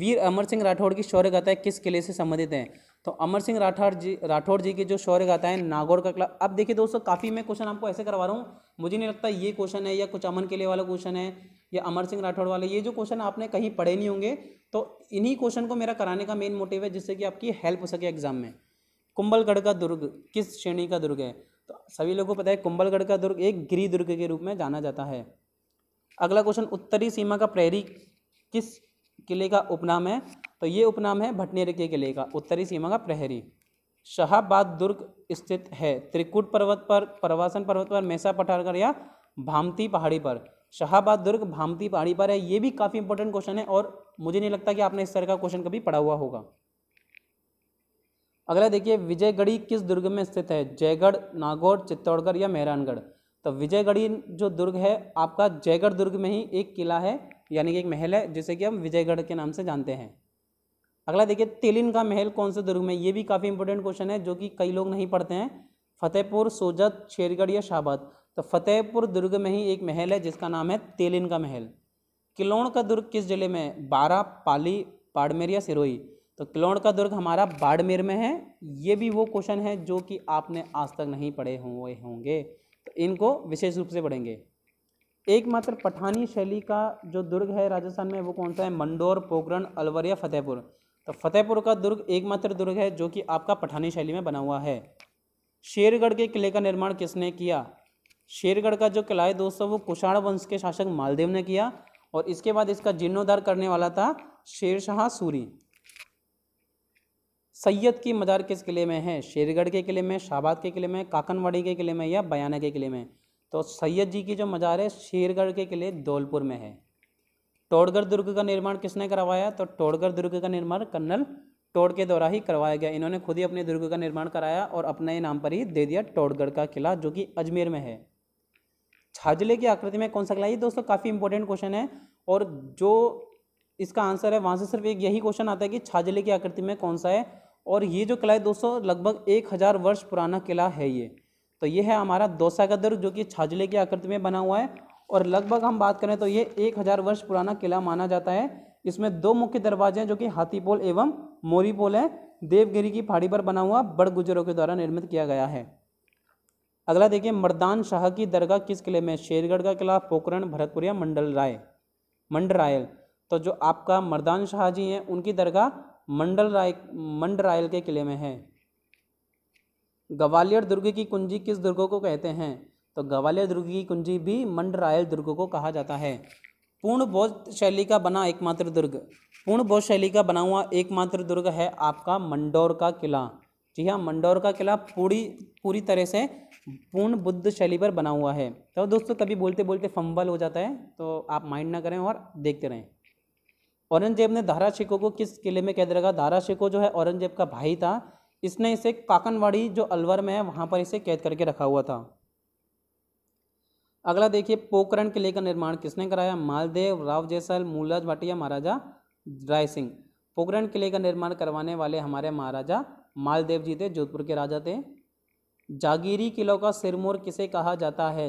Speaker 1: वीर अमर सिंह राठौड़ की शौर्य गाथा किस किले से संबंधित है तो अमर सिंह राठौड़ जी राठौड़ जी की जो शौर्य है नागौर का किला अब देखिए दोस्तों काफ़ी मैं क्वेश्चन आपको ऐसे करवा रहा हूँ मुझे नहीं लगता ये क्वेश्चन है या कुछ अमन किले वाला क्वेश्चन है या अमर सिंह राठौड़ वाले ये जो क्वेश्चन आपने कहीं पढ़े नहीं होंगे तो इन्हीं क्वेश्चन को मेरा कराने का मेन मोटिव है जिससे कि आपकी हेल्प हो सके एग्जाम में कुंभलगढ़ का दुर्ग किस श्रेणी का दुर्ग है तो सभी लोगों को पता है कुंभलगढ़ का दुर्ग एक गिरी दुर्ग के रूप में जाना जाता है अगला क्वेश्चन उत्तरी सीमा का प्रेरी किस किले का उपनाम है तो ये उपनाम है भटनेर के किले का उत्तरी सीमा का प्रहरी शाहबाद दुर्ग स्थित है त्रिकुट पर्वत पर प्रवासन पर्वत पर मैसा पठारगढ़ या भामती पहाड़ी पर शाहबाद दुर्ग भामती पहाड़ी पर है ये भी काफ़ी इंपॉर्टेंट क्वेश्चन है और मुझे नहीं लगता कि आपने इस तरह का क्वेश्चन कभी पढ़ा हुआ होगा अगला देखिए विजयगढ़ी किस दुर्ग में स्थित है जयगढ़ नागौर चित्तौड़गढ़ या मेहरानगढ़ तो विजयगढ़ी जो दुर्ग है आपका जयगढ़ दुर्ग में ही एक किला है यानी कि एक महल है जिसे कि हम विजयगढ़ के नाम से जानते हैं अगला देखिए तेलिन का महल कौन से दुर्ग में ये भी काफ़ी इंपॉर्टेंट क्वेश्चन है जो कि कई लोग नहीं पढ़ते हैं फतेहपुर सोजत शेरगढ़ या शाहबाद तो फतेहपुर दुर्ग में ही एक महल है जिसका नाम है तेलिन का महल किलोण का दुर्ग किस जिले में बारा पाली पाड़मेर या सिरोही तो किलोड़ का दुर्ग हमारा बाड़मेर में है ये भी वो क्वेश्चन है जो कि आपने आज तक नहीं पढ़े हुए होंगे तो इनको विशेष रूप से पढ़ेंगे एकमात्र पठानी शैली का जो दुर्ग है राजस्थान में वो कौन सा है मंडोर पोकरण अलवर या फतेहपुर तो फतेहपुर का दुर्ग एकमात्र दुर्ग है जो कि आपका पठानी शैली में बना हुआ है शेरगढ़ के किले का निर्माण किसने किया शेरगढ़ का जो किला है दोस्तों वो कुषाण वंश के शासक मालदेव ने किया और इसके बाद इसका जीर्णोद्धार करने वाला था शेरशाह सूरी सैयद की मज़ार किस किले में है शेरगढ़ के किले में शाहबाद के किले में काकनवाड़ी के किले में या बयाना के किले में तो सैयद जी की जो मज़ार है शेरगढ़ के किले धौलपुर में है टोडगढ़ दुर्ग का निर्माण किसने करवाया तो टोडगढ़ दुर्ग का निर्माण कर्नल टोड के द्वारा ही करवाया गया इन्होंने खुद ही अपने दुर्ग का निर्माण कराया और अपने नाम पर ही दे दिया टोडगढ़ का किला जो कि अजमेर में है छाजले की आकृति में कौन सा किला ये दोस्तों काफ़ी इंपॉर्टेंट क्वेश्चन है और जो इसका आंसर है वहाँ से सिर्फ एक यही क्वेश्चन आता है कि छाजले की आकृति में कौन सा है और ये जो किला है दोस्तों लगभग एक हज़ार वर्ष पुराना किला है ये तो ये है हमारा दोसा का दुर्ग जो कि छाजले की आकृति में बना हुआ है और लगभग हम बात करें तो ये एक हज़ार वर्ष पुराना किला माना जाता है इसमें दो मुख्य दरवाजे हैं जो कि हाथीपोल एवं मोरीपोल है देवगिरी की पहाड़ी पर बना हुआ बड़ गुजरों के द्वारा निर्मित किया गया है अगला देखिए मर्दान शाह की दरगाह किस किले में शेरगढ़ का किला पोकरण भरतपुर या मंडल राय मंडरायल तो जो आपका मर्दान शाह जी हैं उनकी दरगाह मंडल राय मंडरायल के किले में है ग्वालियर दुर्ग की कुंजी किस दुर्गों को कहते हैं तो ग्वालियर दुर्ग की कुंजी भी मंडरायल दुर्ग को कहा जाता है पूर्ण बौद्ध शैली का बना एकमात्र दुर्ग पूर्ण बौद्ध शैली का बना हुआ एकमात्र दुर्ग है आपका मंडौर का किला जी हाँ मंडौर का किला पूरी पूरी तरह से पूर्ण बुद्ध शैली पर बना हुआ है तो दोस्तों कभी बोलते बोलते फंबल हो जाता है तो आप माइंड ना करें और देखते रहें औरंगजेब ने धारा शिको को किस किले में कैद रखा धारा शिको जो है औरंगजेब का भाई था इसने इसे काकनवाड़ी जो अलवर में है वहाँ पर इसे कैद करके रखा हुआ था अगला देखिए पोकरण किले का निर्माण किसने कराया मालदेव राव जैसल मूलराज भाटिया महाराजा राय सिंह पोकरण किले का निर्माण करवाने वाले हमारे महाराजा मालदेव जी थे जोधपुर के राजा थे जागीरी किलों का सिरमौर किसे कहा जाता है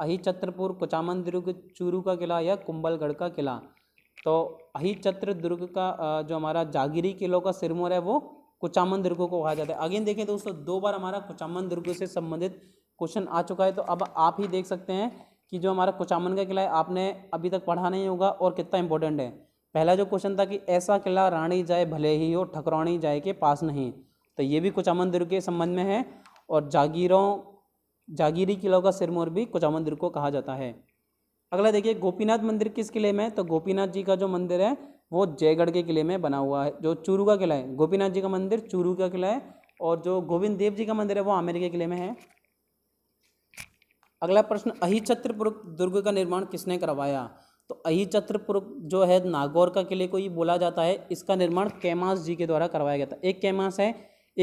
Speaker 1: अहिचत्रपुर छत्रपुर कुचामन चूरू का किला या कुंबलगढ़ का किला तो चत्र दुर्ग का जो हमारा जागीरी किलो का सिरमौर है वो कुचामन दुर्ग को कहा जाता है अगेन देखें दोस्तों दो बार हमारा कुचामन दुर्ग से संबंधित क्वेश्चन आ चुका है तो अब आप ही देख सकते हैं कि जो हमारा कुचामन का किला है आपने अभी तक पढ़ा नहीं होगा और कितना इंपॉर्टेंट है पहला जो क्वेश्चन था कि ऐसा किला रानी जाए भले ही हो ठकरौनी जाए के पास नहीं तो ये भी कुचामन दुर्ग के संबंध में है और जागीरों जागीरी किलों का सिरमौर भी कुचामन दुर्ग को कहा जाता है अगला देखिए गोपीनाथ मंदिर किस किले में तो गोपीनाथ जी का जो मंदिर है वो जयगढ़ के किले में बना हुआ है जो चूरू का किला है गोपीनाथ जी का मंदिर चूरू का किला है और जो गोविंद देव जी का मंदिर है वो आमेर के किले में है अगला प्रश्न अहिचत्रपुर दुर्ग का निर्माण किसने करवाया तो अहिचत्रपुर जो है नागौर का किले को ही बोला जाता है इसका निर्माण कैमास जी के द्वारा करवाया गया था एक कैमास है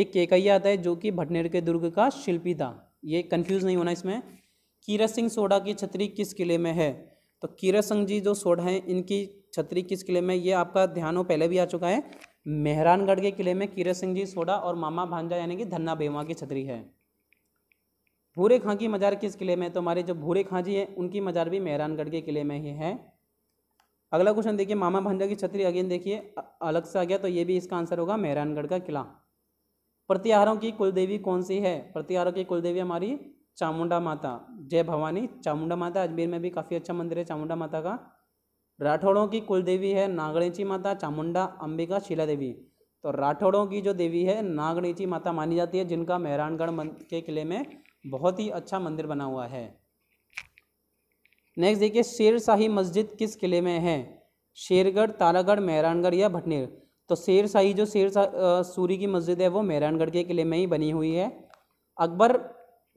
Speaker 1: एक केकैया आता है जो कि भटनेर के दुर्ग का शिल्पी था ये कन्फ्यूज नहीं होना इसमें कीरत सिंह सोडा की छतरी किस किले में है तो कीरत सिंह जी जो सोडा हैं इनकी छतरी किस किले में ये आपका ध्यान हो पहले भी आ चुका है मेहरानगढ़ के किले में कीरत सिंह जी सोडा और मामा भांजा यानी कि धन्ना बेवा की छतरी है भूरे खां की मज़ार किस किले में तो हमारे जो भूरे खां जी हैं उनकी मज़ार भी मेहरानगढ़ के किले में ही है अगला क्वेश्चन देखिए मामा भांजा की छतरी अगेन देखिए अलग से आ गया तो ये भी इसका आंसर होगा मेहरानगढ़ का किला प्रतिहारों की कुलदेवी कौन सी है प्रतिहारों की कुलदेवी हमारी चामुंडा माता जय भवानी चामुंडा माता अजमेर में भी काफ़ी अच्छा मंदिर है चामुंडा माता का राठौड़ों की कुल देवी है नागणीची माता चामुंडा अंबिका शिला देवी तो राठौड़ों की जो देवी है नागणीची माता मानी जाती है जिनका मेहरानगढ़ के किले में बहुत ही अच्छा मंदिर बना हुआ है नेक्स्ट देखिए शेरशाही मस्जिद किस किले में है शेरगढ़ तालागढ़ मेहरानगढ़ या भटनेर तो शेरशाही जो शेर सूरी की मस्जिद है वो मेहरानगढ़ के किले में ही बनी हुई है अकबर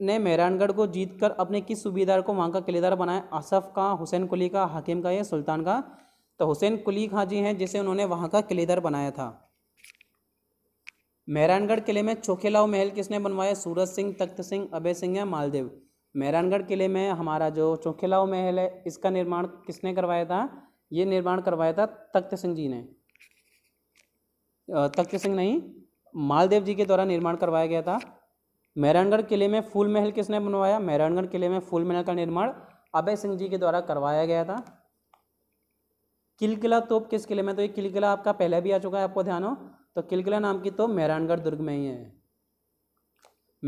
Speaker 1: ने मेहरानगढ़ को जीतकर अपने किस सूबेदार को वहाँ का किलेदार बनाया आसफ का हुसैन कुली का हाकिम का या सुल्तान का तो हुसैन कुली खां जी हैं जिसे उन्होंने वहाँ का किलेदार बनाया था मेहरानगढ़ किले में चोखेलाव महल किसने बनवाया सूरज सिंह तख्त सिंह अभय सिंह या मालदेव मेहरानगढ़ किले में हमारा जो चोखेलाव महल है इसका निर्माण किसने करवाया था ये निर्माण करवाया था तख्त सिंह जी ने तख्त सिंह नहीं मालदेव जी के द्वारा निर्माण करवाया गया था मेहरानगढ़ किले में फूल महल किसने बनवाया मेहरानगढ़ किले में फूल महल का निर्माण अभय सिंह जी के द्वारा करवाया गया था किल किला तोप किस किले में तो ये किल किला आपका पहले भी आ चुका है आपको ध्यान हो तो किल किला नाम की तोप मेहरानगढ़ दुर्ग में ही है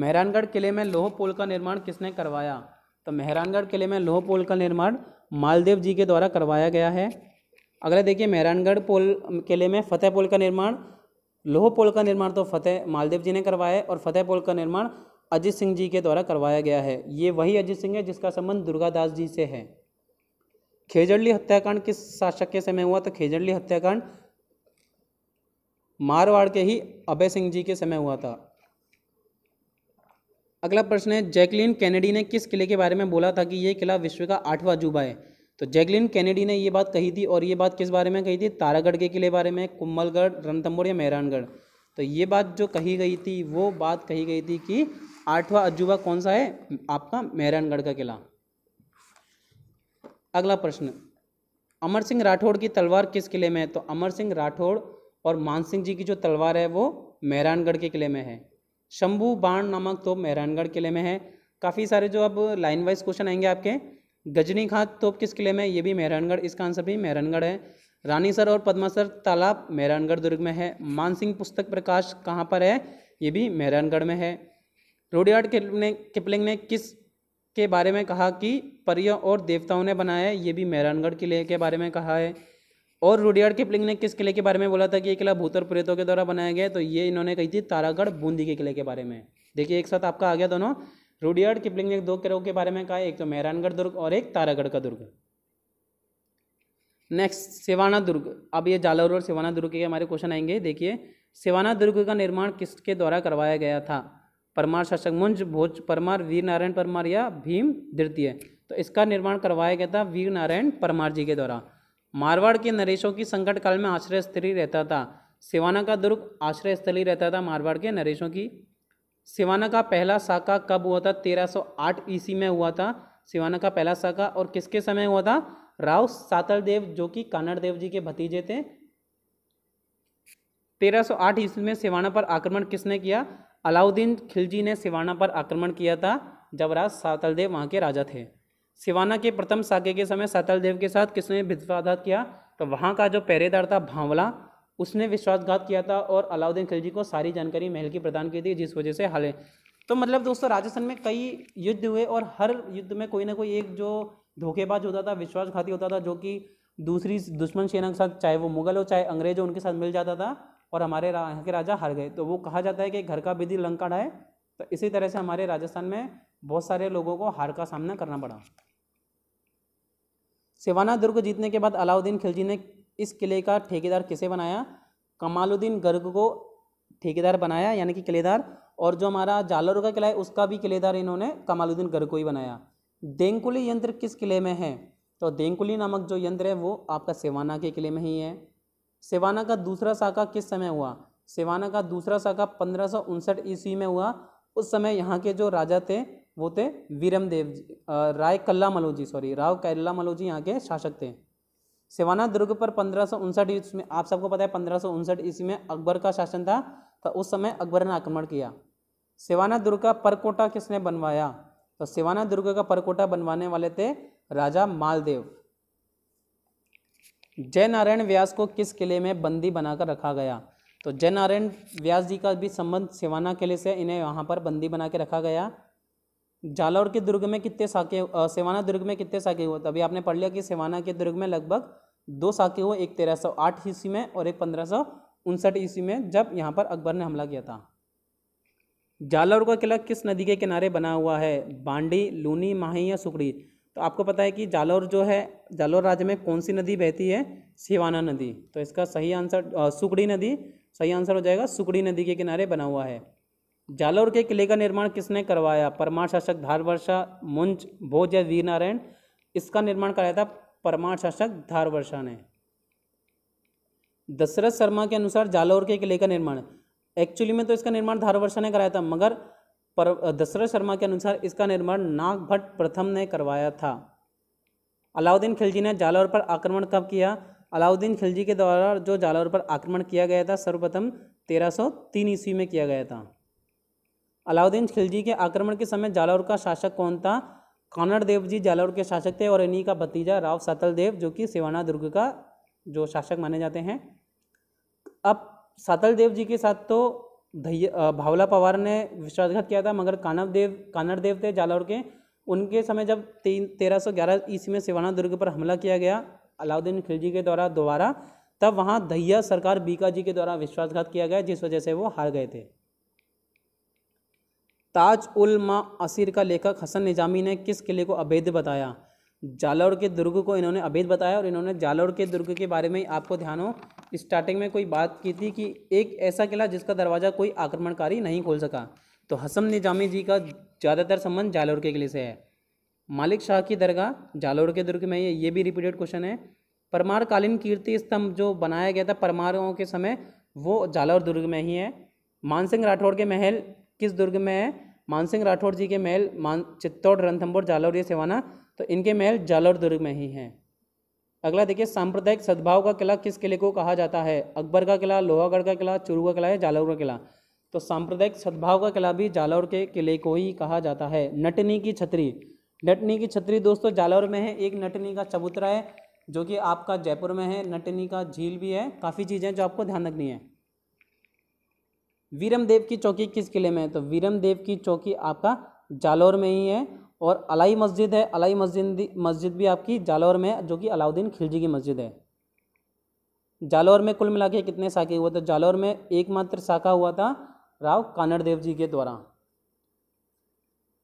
Speaker 1: मेहरानगढ़ किले में लोह पुल का निर्माण किसने करवाया तो मेहरानगढ़ किले में लोह पुल का निर्माण मालदेव जी के द्वारा करवाया गया है अगला देखिए मेहरानगढ़ पोल किले में फतेह पुल का निर्माण लोह पोल का निर्माण तो फतेह मालदेव जी ने करवाया है और फतेह पोल का निर्माण अजीत सिंह जी के द्वारा करवाया गया है ये वही अजीत सिंह है जिसका संबंध दुर्गादास जी से है खेजड़ली हत्याकांड किस शासक के समय हुआ तो खेजड़ली हत्याकांड मारवाड़ के ही अभय सिंह जी के समय हुआ था अगला प्रश्न है जैकलिन कैनेडी ने किस किले के बारे में बोला था कि यह किला विश्व का आठवां अजूबा है तो जैकलिन कैनेडी ने ये बात कही थी और ये बात किस बारे में कही थी तारागढ़ के किले बारे में कुम्बलगढ़ रणथम्बोर या मेहरानगढ़ तो ये बात जो कही गई थी वो बात कही गई थी कि आठवां अजूबा कौन सा है आपका मेहरानगढ़ का किला अगला प्रश्न अमर सिंह राठौड़ की तलवार किस किले में है तो अमर सिंह राठौड़ और मान सिंह जी की जो तलवार है वो मेहरानगढ़ के किले में है शंभू बाण नामक तो मेहरानगढ़ किले में है काफ़ी सारे जो अब लाइन वाइज क्वेश्चन आएंगे आपके गजनी खात तोप किस किले में ये भी मेहरानगढ़ इसका आंसर भी मेहरानगढ़ है रानी सर और पद्मासर तालाब मेहरानगढ़ दुर्ग में है मानसिंह पुस्तक प्रकाश कहाँ पर है ये भी मेहरानगढ़ में है रोडियार्ड ने किपलिंग ने किस के बारे में कहा कि परियों और देवताओं ने बनाया है ये भी मेहरानगढ़ किले के बारे में कहा है और रोडियार्ड किपलिंग ने किस किले के बारे में बोला था कि ये किला भूतर प्रेतों के द्वारा बनाया गया तो ये इन्होंने कही थी तारागढ़ बूंदी के किले के बारे में देखिए एक साथ आपका आ गया दोनों रूडियर्ड किपलिंग ने दो किलों के बारे में कहा एक तो मेहरानगढ़ दुर्ग और एक तारागढ़ का दुर्ग नेक्स्ट सेवाना दुर्ग अब ये जालौर और सेवाना दुर्ग के हमारे क्वेश्चन आएंगे देखिए सेवाना दुर्ग का निर्माण किसके द्वारा करवाया गया था परमार शासक मुंज भोज परमार वीर नारायण परमार या भीम द्वितीय तो इसका निर्माण करवाया गया था वीर नारायण परमार जी के द्वारा मारवाड़ के नरेशों की संकट काल में आश्रय स्थली रहता था सेवाना का दुर्ग आश्रय स्थली रहता था मारवाड़ के नरेशों की सिवाना का पहला शाखा कब हुआ था 1308 ईस्वी में हुआ था सिवाना का पहला शाखा और किसके समय हुआ था राव सातल देव जो कि कानड़ देव जी के भतीजे थे 1308 ईस्वी में सिवाना पर आक्रमण किसने किया अलाउद्दीन खिलजी ने सिवाना पर आक्रमण किया था जब राज सातल देव वहाँ के राजा थे सिवाना के प्रथम शाखे के समय सातल देव के साथ किसने विवादात किया तो वहाँ का जो पहरेदार था भांवला उसने विश्वासघात किया था और अलाउद्दीन खिलजी को सारी जानकारी महल की प्रदान की थी जिस वजह से हाले तो मतलब दोस्तों राजस्थान में कई युद्ध हुए और हर युद्ध में कोई ना कोई एक जो धोखेबाज होता था विश्वासघाती होता था जो कि दूसरी दुश्मन सेना के साथ चाहे वो मुगल हो चाहे अंग्रेज हो उनके साथ मिल जाता था और हमारे यहाँ के राजा हार गए तो वो कहा जाता है कि घर का विधि लंका है तो इसी तरह से हमारे राजस्थान में बहुत सारे लोगों को हार का सामना करना पड़ा सेवाना दुर्ग जीतने के बाद अलाउद्दीन खिलजी ने इस किले का ठेकेदार किसे बनाया कमालुद्दीन गर्ग को ठेकेदार बनाया यानी कि किलेदार और जो हमारा जालौर का किला है उसका भी किलेदार इन्होंने कमालुद्दीन गर्ग को ही बनाया देंकुली यंत्र किस किले में है तो देंकुली नामक जो यंत्र है वो आपका सेवाना के किले में ही है सेवाना का दूसरा शाखा किस समय हुआ सेवाना का दूसरा शाखा पंद्रह ईस्वी में हुआ उस समय यहाँ के जो राजा थे वो थे वीरमदेव राय कल्ला मलोजी सॉरी राव कल्ला मलोजी यहाँ के शासक थे सेवाना दुर्ग पर पंद्रह सौ उनसठ में आप सबको पता है पंद्रह सौ ईस्वी में अकबर का शासन था तो उस समय अकबर ने आक्रमण किया सेवाना दुर्ग का परकोटा किसने बनवाया तो सेवाना दुर्ग का परकोटा बनवाने वाले थे राजा मालदेव जय नारायण व्यास को किस किले में बंदी बनाकर रखा गया तो जयनारायण व्यास जी का भी संबंध सेवाना किले से इन्हें यहाँ पर बंदी बना के रखा गया जालौर के दुर्ग में कितने साके सेवाना दुर्ग में कितने साके हुए तभी आपने पढ़ लिया कि सेवाना के दुर्ग में लगभग दो साके हुए एक तेरह सौ आठ ईस्वी में और एक पंद्रह सौ उनसठ ईस्वी में जब यहाँ पर अकबर ने हमला किया था जालौर का किला किस नदी के किनारे बना हुआ है बांडी लूनी माही या सुकड़ी तो आपको पता है कि जालौर जो है जालौर राज्य में कौन सी नदी बहती है सिवाना नदी तो इसका सही आंसर सुकड़ी नदी सही आंसर हो जाएगा सुकड़ी नदी के किनारे बना हुआ है जालौर के किले का निर्माण किसने करवाया परमाण शासक धारवर्षा मुंज भोज या वीर नारायण इसका निर्माण कराया था परमाण शासक धारवर्षा ने दशरथ शर्मा के अनुसार जालौर के किले का निर्माण एक्चुअली में तो इसका निर्माण धारवर्षा ने कराया था मगर पर दशरथ शर्मा के अनुसार इसका निर्माण नाग भट्ट प्रथम ने करवाया था अलाउद्दीन खिलजी ने जालौर पर आक्रमण कब किया अलाउद्दीन खिलजी के द्वारा जो जालौर पर आक्रमण किया गया था सर्वप्रथम 1303 ईस्वी में किया गया था अलाउद्दीन खिलजी के आक्रमण के समय जालौर का शासक कौन था कानड़ देव जी जालौर के शासक थे और इन्हीं का भतीजा राव सतल देव जो कि सिवाना दुर्ग का जो शासक माने जाते हैं अब सतल देव जी के साथ तो भावला पवार ने विश्वासघात किया था मगर कानव देव कानड़ देव थे जालौर के उनके समय जब तीन तेरह सौ ग्यारह ईस्वी में सिवाना दुर्ग पर हमला किया गया अलाउद्दीन खिलजी के द्वारा दोबारा तब वहाँ दहिया सरकार बीका जी के द्वारा विश्वासघात किया गया जिस वजह से वो हार गए थे ताज उल मा असीर का लेखक हसन निजामी ने किस किले को अवैध बताया जालौर के दुर्ग को इन्होंने अवैध बताया और इन्होंने जालौर के दुर्ग के बारे में आपको ध्यान हो स्टार्टिंग में कोई बात की थी कि एक ऐसा किला जिसका दरवाज़ा कोई आक्रमणकारी नहीं खोल सका तो हसन निजामी जी का ज़्यादातर संबंध जालौर के किले से है मालिक शाह की दरगाह जालौर के दुर्ग में है ये भी रिपीटेड क्वेश्चन है परमार कालीन कीर्ति स्तंभ जो बनाया गया था परमारों के समय वो जालौर दुर्ग में ही है मानसिंह राठौड़ के महल किस दुर्ग में है मानसिंह राठौड़ जी के महल मान चित्तौड़ रणथम्बोर जालौर ये सेवाना तो इनके महल जालौर दुर्ग में ही हैं अगला देखिए सांप्रदायिक सद्भाव का किला किस किले को कहा जाता है अकबर का किला लोहागढ़ का किला चूरू का किला है जालौर का किला तो सांप्रदायिक सद्भाव का किला भी जालौर के किले को ही कहा जाता है नटनी की छतरी नटनी की छतरी दोस्तों जालौर में है एक नटनी का चबूतरा है जो कि आपका जयपुर में है नटनी का झील भी है काफ़ी चीज़ें जो आपको ध्यान रखनी है वीरमदेव की चौकी किस किले में है तो वीरमदेव की चौकी आपका जालौर में ही है और अलाई मस्जिद है अलाई मस्जिद मस्जिद भी आपकी जालौर में है जो कि अलाउद्दीन खिलजी की मस्जिद है जालौर में कुल मिला के कितने शाखे हुए तो जालौर में एकमात्र शाखा हुआ था राव कानड़देव जी के द्वारा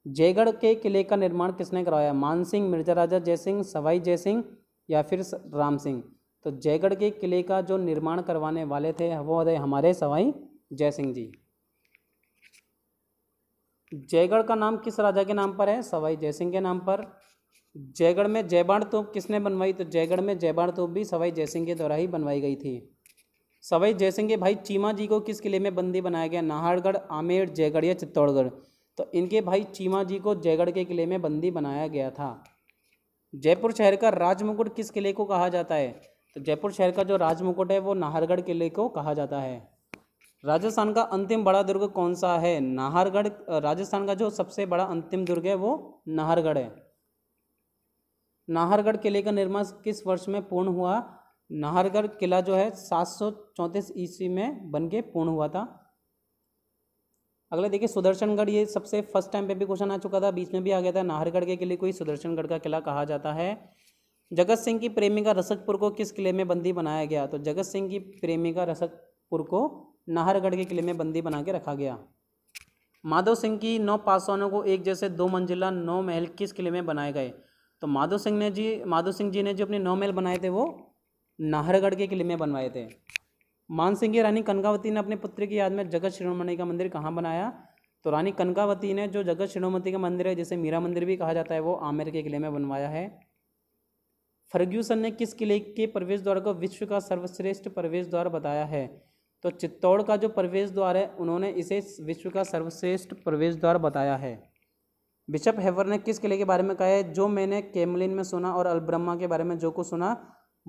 Speaker 1: जयगढ़ के किले का निर्माण किसने करवाया मान सिंह मिर्जा राजा जयसिंह सवाई जयसिंह या फिर राम सिंह तो जयगढ़ के किले का जो निर्माण करवाने वाले थे वो थे हमारे सवाई जय सिंह जी जयगढ़ का नाम किस राजा के नाम पर है सवाई जय सिंह के नाम पर जयगढ़ में जयबाण तोप किसने बनवाई तो जयगढ़ में जयबाण तोप भी सवाई जयसिंह के द्वारा ही बनवाई गई थी सवाई जयसिंह के भाई चीमा जी को किस किले में बंदी बनाया गया नाहरगढ़ आमेर जयगढ़ या चित्तौड़गढ़ तो इनके भाई चीमा जी को जयगढ़ के किले में बंदी बनाया गया था जयपुर शहर का राजमुकुट किस किले को कहा जाता है तो जयपुर शहर का जो राजमुकुट है वो नाहरगढ़ किले को कहा जाता है राजस्थान का अंतिम बड़ा दुर्ग कौन सा है नाहरगढ़ राजस्थान का जो सबसे बड़ा अंतिम दुर्ग है वो नाहरगढ़ है नाहरगढ़ किले का निर्माण किस वर्ष में पूर्ण हुआ नाहरगढ़ किला जो है सात सौ चौंतीस ईस्वी में बन के पूर्ण हुआ था अगले देखिए सुदर्शनगढ़ ये सबसे फर्स्ट टाइम पे भी क्वेश्चन आ चुका था बीच में भी आ गया था नाहरगढ़ के किले को ही सुदर्शनगढ़ का किला कहा जाता है जगत सिंह की प्रेमिका रसकपुर को किस किले में बंदी बनाया गया तो जगत सिंह की प्रेमिका रसकपुर को नाहरगढ़ के किले में बंदी बना के रखा गया माधव सिंह की नौ पासवानों को एक जैसे दो मंजिला नौ महल किस किले में बनाए गए तो माधव सिंह ने जी माधव सिंह जी ने जो अपने नौ महल बनाए थे वो नाहरगढ़ के किले में बनवाए थे मान सिंह की रानी कनकावती ने अपने पुत्र की याद में जगत शिरोमणि का मंदिर कहाँ बनाया तो रानी कनकावती ने जो जगत शिरोमति का मंदिर है जिसे मीरा मंदिर भी कहा जाता है वो आमेर के किले में बनवाया है फर्ग्यूसन ने किस किले के प्रवेश द्वार को विश्व का सर्वश्रेष्ठ प्रवेश द्वार बताया है तो चित्तौड़ का जो प्रवेश द्वार है उन्होंने इसे विश्व का सर्वश्रेष्ठ प्रवेश द्वार बताया है बिशप हेवर ने किस किले के बारे में कहा है जो मैंने केमलिन में सुना और अलब्रह्मा के बारे में जो कुछ सुना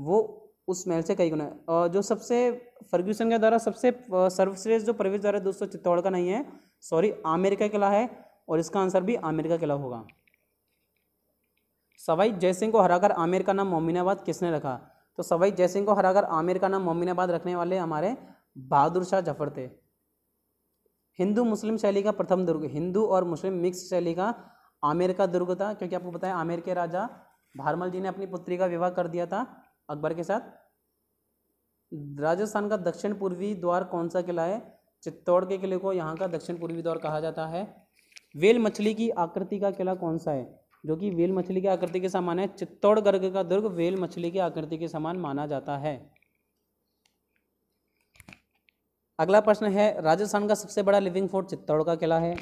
Speaker 1: वो उस महल से कई गुना और जो सबसे फर्ग्यूसन के द्वारा सबसे सर्वश्रेष्ठ जो प्रवेश द्वार है दोस्तों चित्तौड़ का नहीं है सॉरी आमिर का किला है और इसका आंसर भी आमिर का किला होगा सवाई जयसिंह को हराकर आमिर का नाम मोमिनाबाद किसने रखा तो सवाई जयसिंह को हराकर आमिर का नाम मोमिनाबाद रखने वाले हमारे बहादुर शाह जफर थे हिंदू मुस्लिम शैली का प्रथम दुर्ग हिंदू और मुस्लिम मिक्स शैली का आमेर का दुर्ग था क्योंकि आपको पता है आमेर के राजा भारमल जी ने अपनी पुत्री का विवाह कर दिया था अकबर के साथ राजस्थान का दक्षिण पूर्वी द्वार कौन सा किला है चित्तौड़ के किले को यहाँ का दक्षिण पूर्वी द्वार कहा जाता है वेल मछली की आकृति का किला कौन सा है जो कि वेल मछली की आकृति के समान है चित्तौड़गढ़ का दुर्ग वेल मछली की आकृति के समान माना जाता है अगला प्रश्न है राजस्थान का सबसे बड़ा लिविंग फोर्ट चित्तौड़ का किला है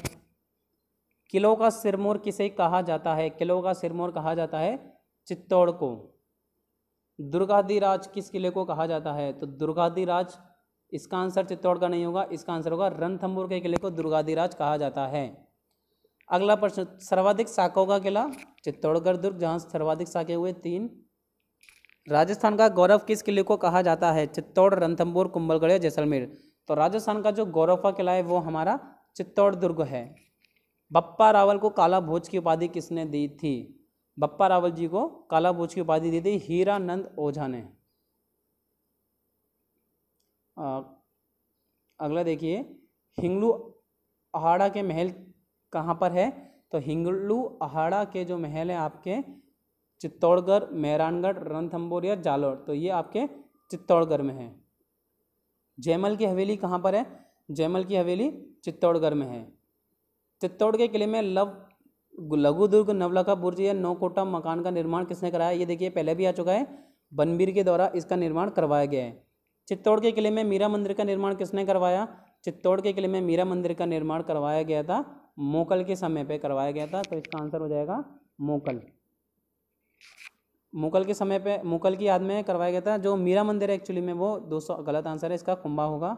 Speaker 1: किलो का सिरमौर किसे कहा जाता है किलो का सिरमौर कहा जाता है चित्तौड़ को दुर्गाधिराज किस किले को कहा जाता है तो दुर्गाधिराज इसका आंसर चित्तौड़ का नहीं होगा इसका आंसर होगा रणथम्बोर के किले को दुर्गाधिराज कहा जाता है अगला प्रश्न सर्वाधिक शाखों का किला चित्तौड़गढ़ दुर्ग जहाँ सर्वाधिक शाखे हुए तीन राजस्थान का गौरव किस किले को कहा जाता है चित्तौड़ रणथम्बोर कुंभलगढ़ जैसलमेर तो राजस्थान का जो गौरव का किला है वो हमारा चित्तौड़ दुर्ग है बप्पा रावल को काला भोज की उपाधि किसने दी थी बप्पा रावल जी को काला भोज की उपाधि दी थी हीरानंद ओझा ने अगला देखिए हिंगलू अहाड़ा के महल कहाँ पर है तो हिंगलू अहाड़ा के जो महल है आपके चित्तौड़गढ़ मेहरानगढ़ रणथम्बोर या जालौर तो ये आपके चित्तौड़गढ़ में है जयमल की हवेली कहाँ पर है जयमल की हवेली चित्तौड़गढ़ में है चित्तौड़ के किले में लव लघु दुर्ग नवलखा बुर्ज या नौकोटा मकान का निर्माण किसने कराया ये देखिए पहले भी आ चुका है बनबीर के द्वारा इसका निर्माण करवाया गया है चित्तौड़ के किले में मीरा मंदिर का निर्माण किसने करवाया चित्तौड़ के किले में मीरा मंदिर का निर्माण करवाया गया था मोकल के समय पर करवाया गया था तो इसका आंसर हो जाएगा मोकल मुगल के समय पे मुगल की याद में करवाया गया था जो मीरा मंदिर है एक्चुअली में वो दो गलत आंसर है इसका कुंभा होगा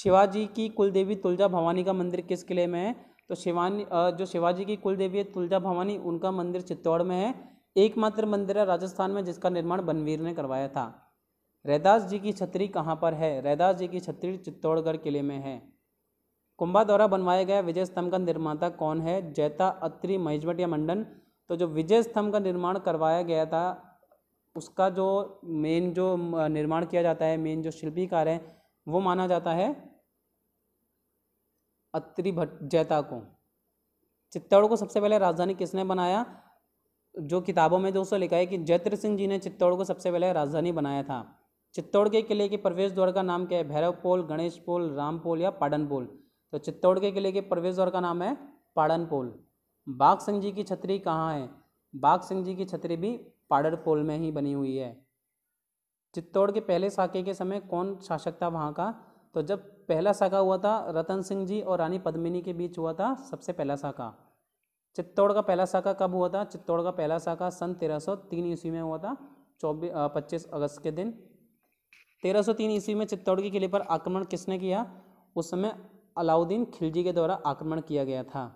Speaker 1: शिवाजी की कुलदेवी तुलजा भवानी का मंदिर किस किले में है तो शिवानी जो शिवाजी की कुलदेवी है तुलजा भवानी उनका मंदिर चित्तौड़ में है एकमात्र मंदिर है राजस्थान में जिसका निर्माण बनवीर ने करवाया था रैदास जी की छतरी कहाँ पर है रैदास जी की छतरी चित्तौड़गढ़ किले में है कुंभा द्वारा बनवाया गया विजय स्तंभ का निर्माता कौन है जैता अत्री महिजमट या मंडन तो जो विजय स्तंभ का निर्माण करवाया गया था उसका जो मेन जो निर्माण किया जाता है मेन जो शिल्पीकार है वो माना जाता है अत्रि भट्ट जैता को चित्तौड़ को सबसे पहले राजधानी किसने बनाया जो किताबों में दोस्तों लिखा है कि जैत्र सिंह जी ने चित्तौड़ को सबसे पहले राजधानी बनाया था चित्तौड़ के किले के प्रवेश द्वार का नाम क्या है भैरव पोल गणेश पोल राम पोल या पाडन पोल तो चित्तौड़ के किले के प्रवेश द्वार का नाम है पाडन पोल बाघ सिंह जी की छतरी कहाँ है बाघ सिंह जी की छतरी भी पाडरपोल में ही बनी हुई है चित्तौड़ के पहले साके के समय कौन शासक था वहाँ का तो जब पहला साका हुआ था रतन सिंह जी और रानी पद्मिनी के बीच हुआ था सबसे पहला साका चित्तौड़ का पहला साका कब हुआ था चित्तौड़ का पहला साका सन 1303 ईस्वी में हुआ था चौबीस पच्चीस अगस्त के दिन 1303 ईस्वी में चित्तौड़ के किले पर आक्रमण किसने किया उस समय अलाउद्दीन खिलजी के द्वारा आक्रमण किया गया था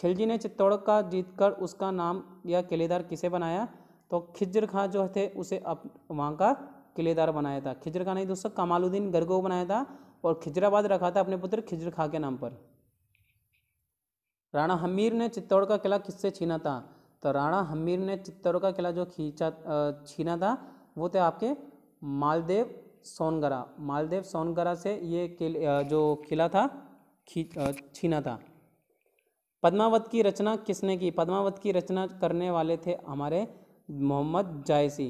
Speaker 1: खिलजी ने चित्तौड़ का जीतकर उसका नाम या किलेदार किसे बनाया तो खिजर खां जो थे उसे अप वहाँ का किलेदार बनाया था खिजर खां नहीं दोस्तों कमालुद्दीन गर्गो बनाया था और खिजराबाद रखा था अपने पुत्र खिजर खां के नाम पर राणा हमीर ने चित्तौड़ का किला किससे छीना था तो राणा हमीर ने चित्तौड़ का किला जो खींचा छीना था वो थे आपके मालदेव सोनगरा मालदेव सोनगरा से ये किल जो किला था खींच छीना था पद्मावत की रचना किसने की पद्मावत की रचना करने वाले थे हमारे मोहम्मद जायसी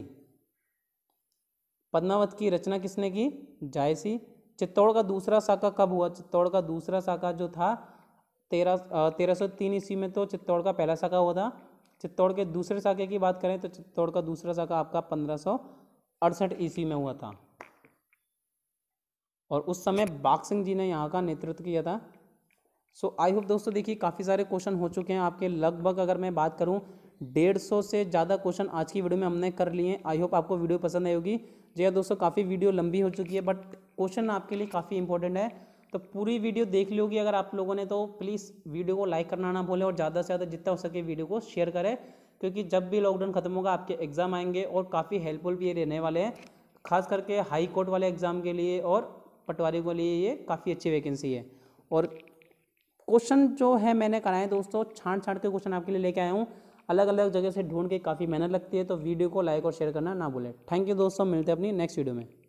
Speaker 1: पद्मावत की रचना किसने की जायसी चित्तौड़ का दूसरा शाखा कब हुआ चित्तौड़ का दूसरा शाखा जो था तेरह तेरह सौ तीन ईस्वी में तो चित्तौड़ का पहला शाखा हुआ था चित्तौड़ के दूसरे शाखे की बात करें तो चित्तौड़ का दूसरा शाखा आपका पंद्रह सौ अड़सठ ईस्वी में हुआ था और उस समय बाग सिंह जी ने यहाँ का नेतृत्व किया था सो आई होप दोस्तों देखिए काफ़ी सारे क्वेश्चन हो चुके हैं आपके लगभग अगर मैं बात करूँ डेढ़ सौ से ज़्यादा क्वेश्चन आज की वीडियो में हमने कर लिए हैं आई होप आपको वीडियो पसंद आई होगी जी हाँ दोस्तों काफ़ी वीडियो लंबी हो चुकी है बट क्वेश्चन आपके लिए काफ़ी इंपॉर्टेंट है तो पूरी वीडियो देख ली होगी अगर आप लोगों ने तो प्लीज़ वीडियो को लाइक करना ना भूलें और ज़्यादा से ज़्यादा जितना हो सके वीडियो को शेयर करें क्योंकि जब भी लॉकडाउन खत्म होगा आपके एग्ज़ाम आएंगे और काफ़ी हेल्पफुल भी ये रहने वाले हैं खास करके हाई कोर्ट वाले एग्ज़ाम के लिए और पटवारी के लिए ये काफ़ी अच्छी वैकेंसी है और क्वेश्चन जो है मैंने कराए दोस्तों छाट छाट के क्वेश्चन आपके लिए लेके आया हूँ अलग अलग जगह से ढूंढ के काफ़ी मेहनत लगती है तो वीडियो को लाइक और शेयर करना ना भूलें थैंक यू दोस्तों मिलते हैं अपनी नेक्स्ट वीडियो में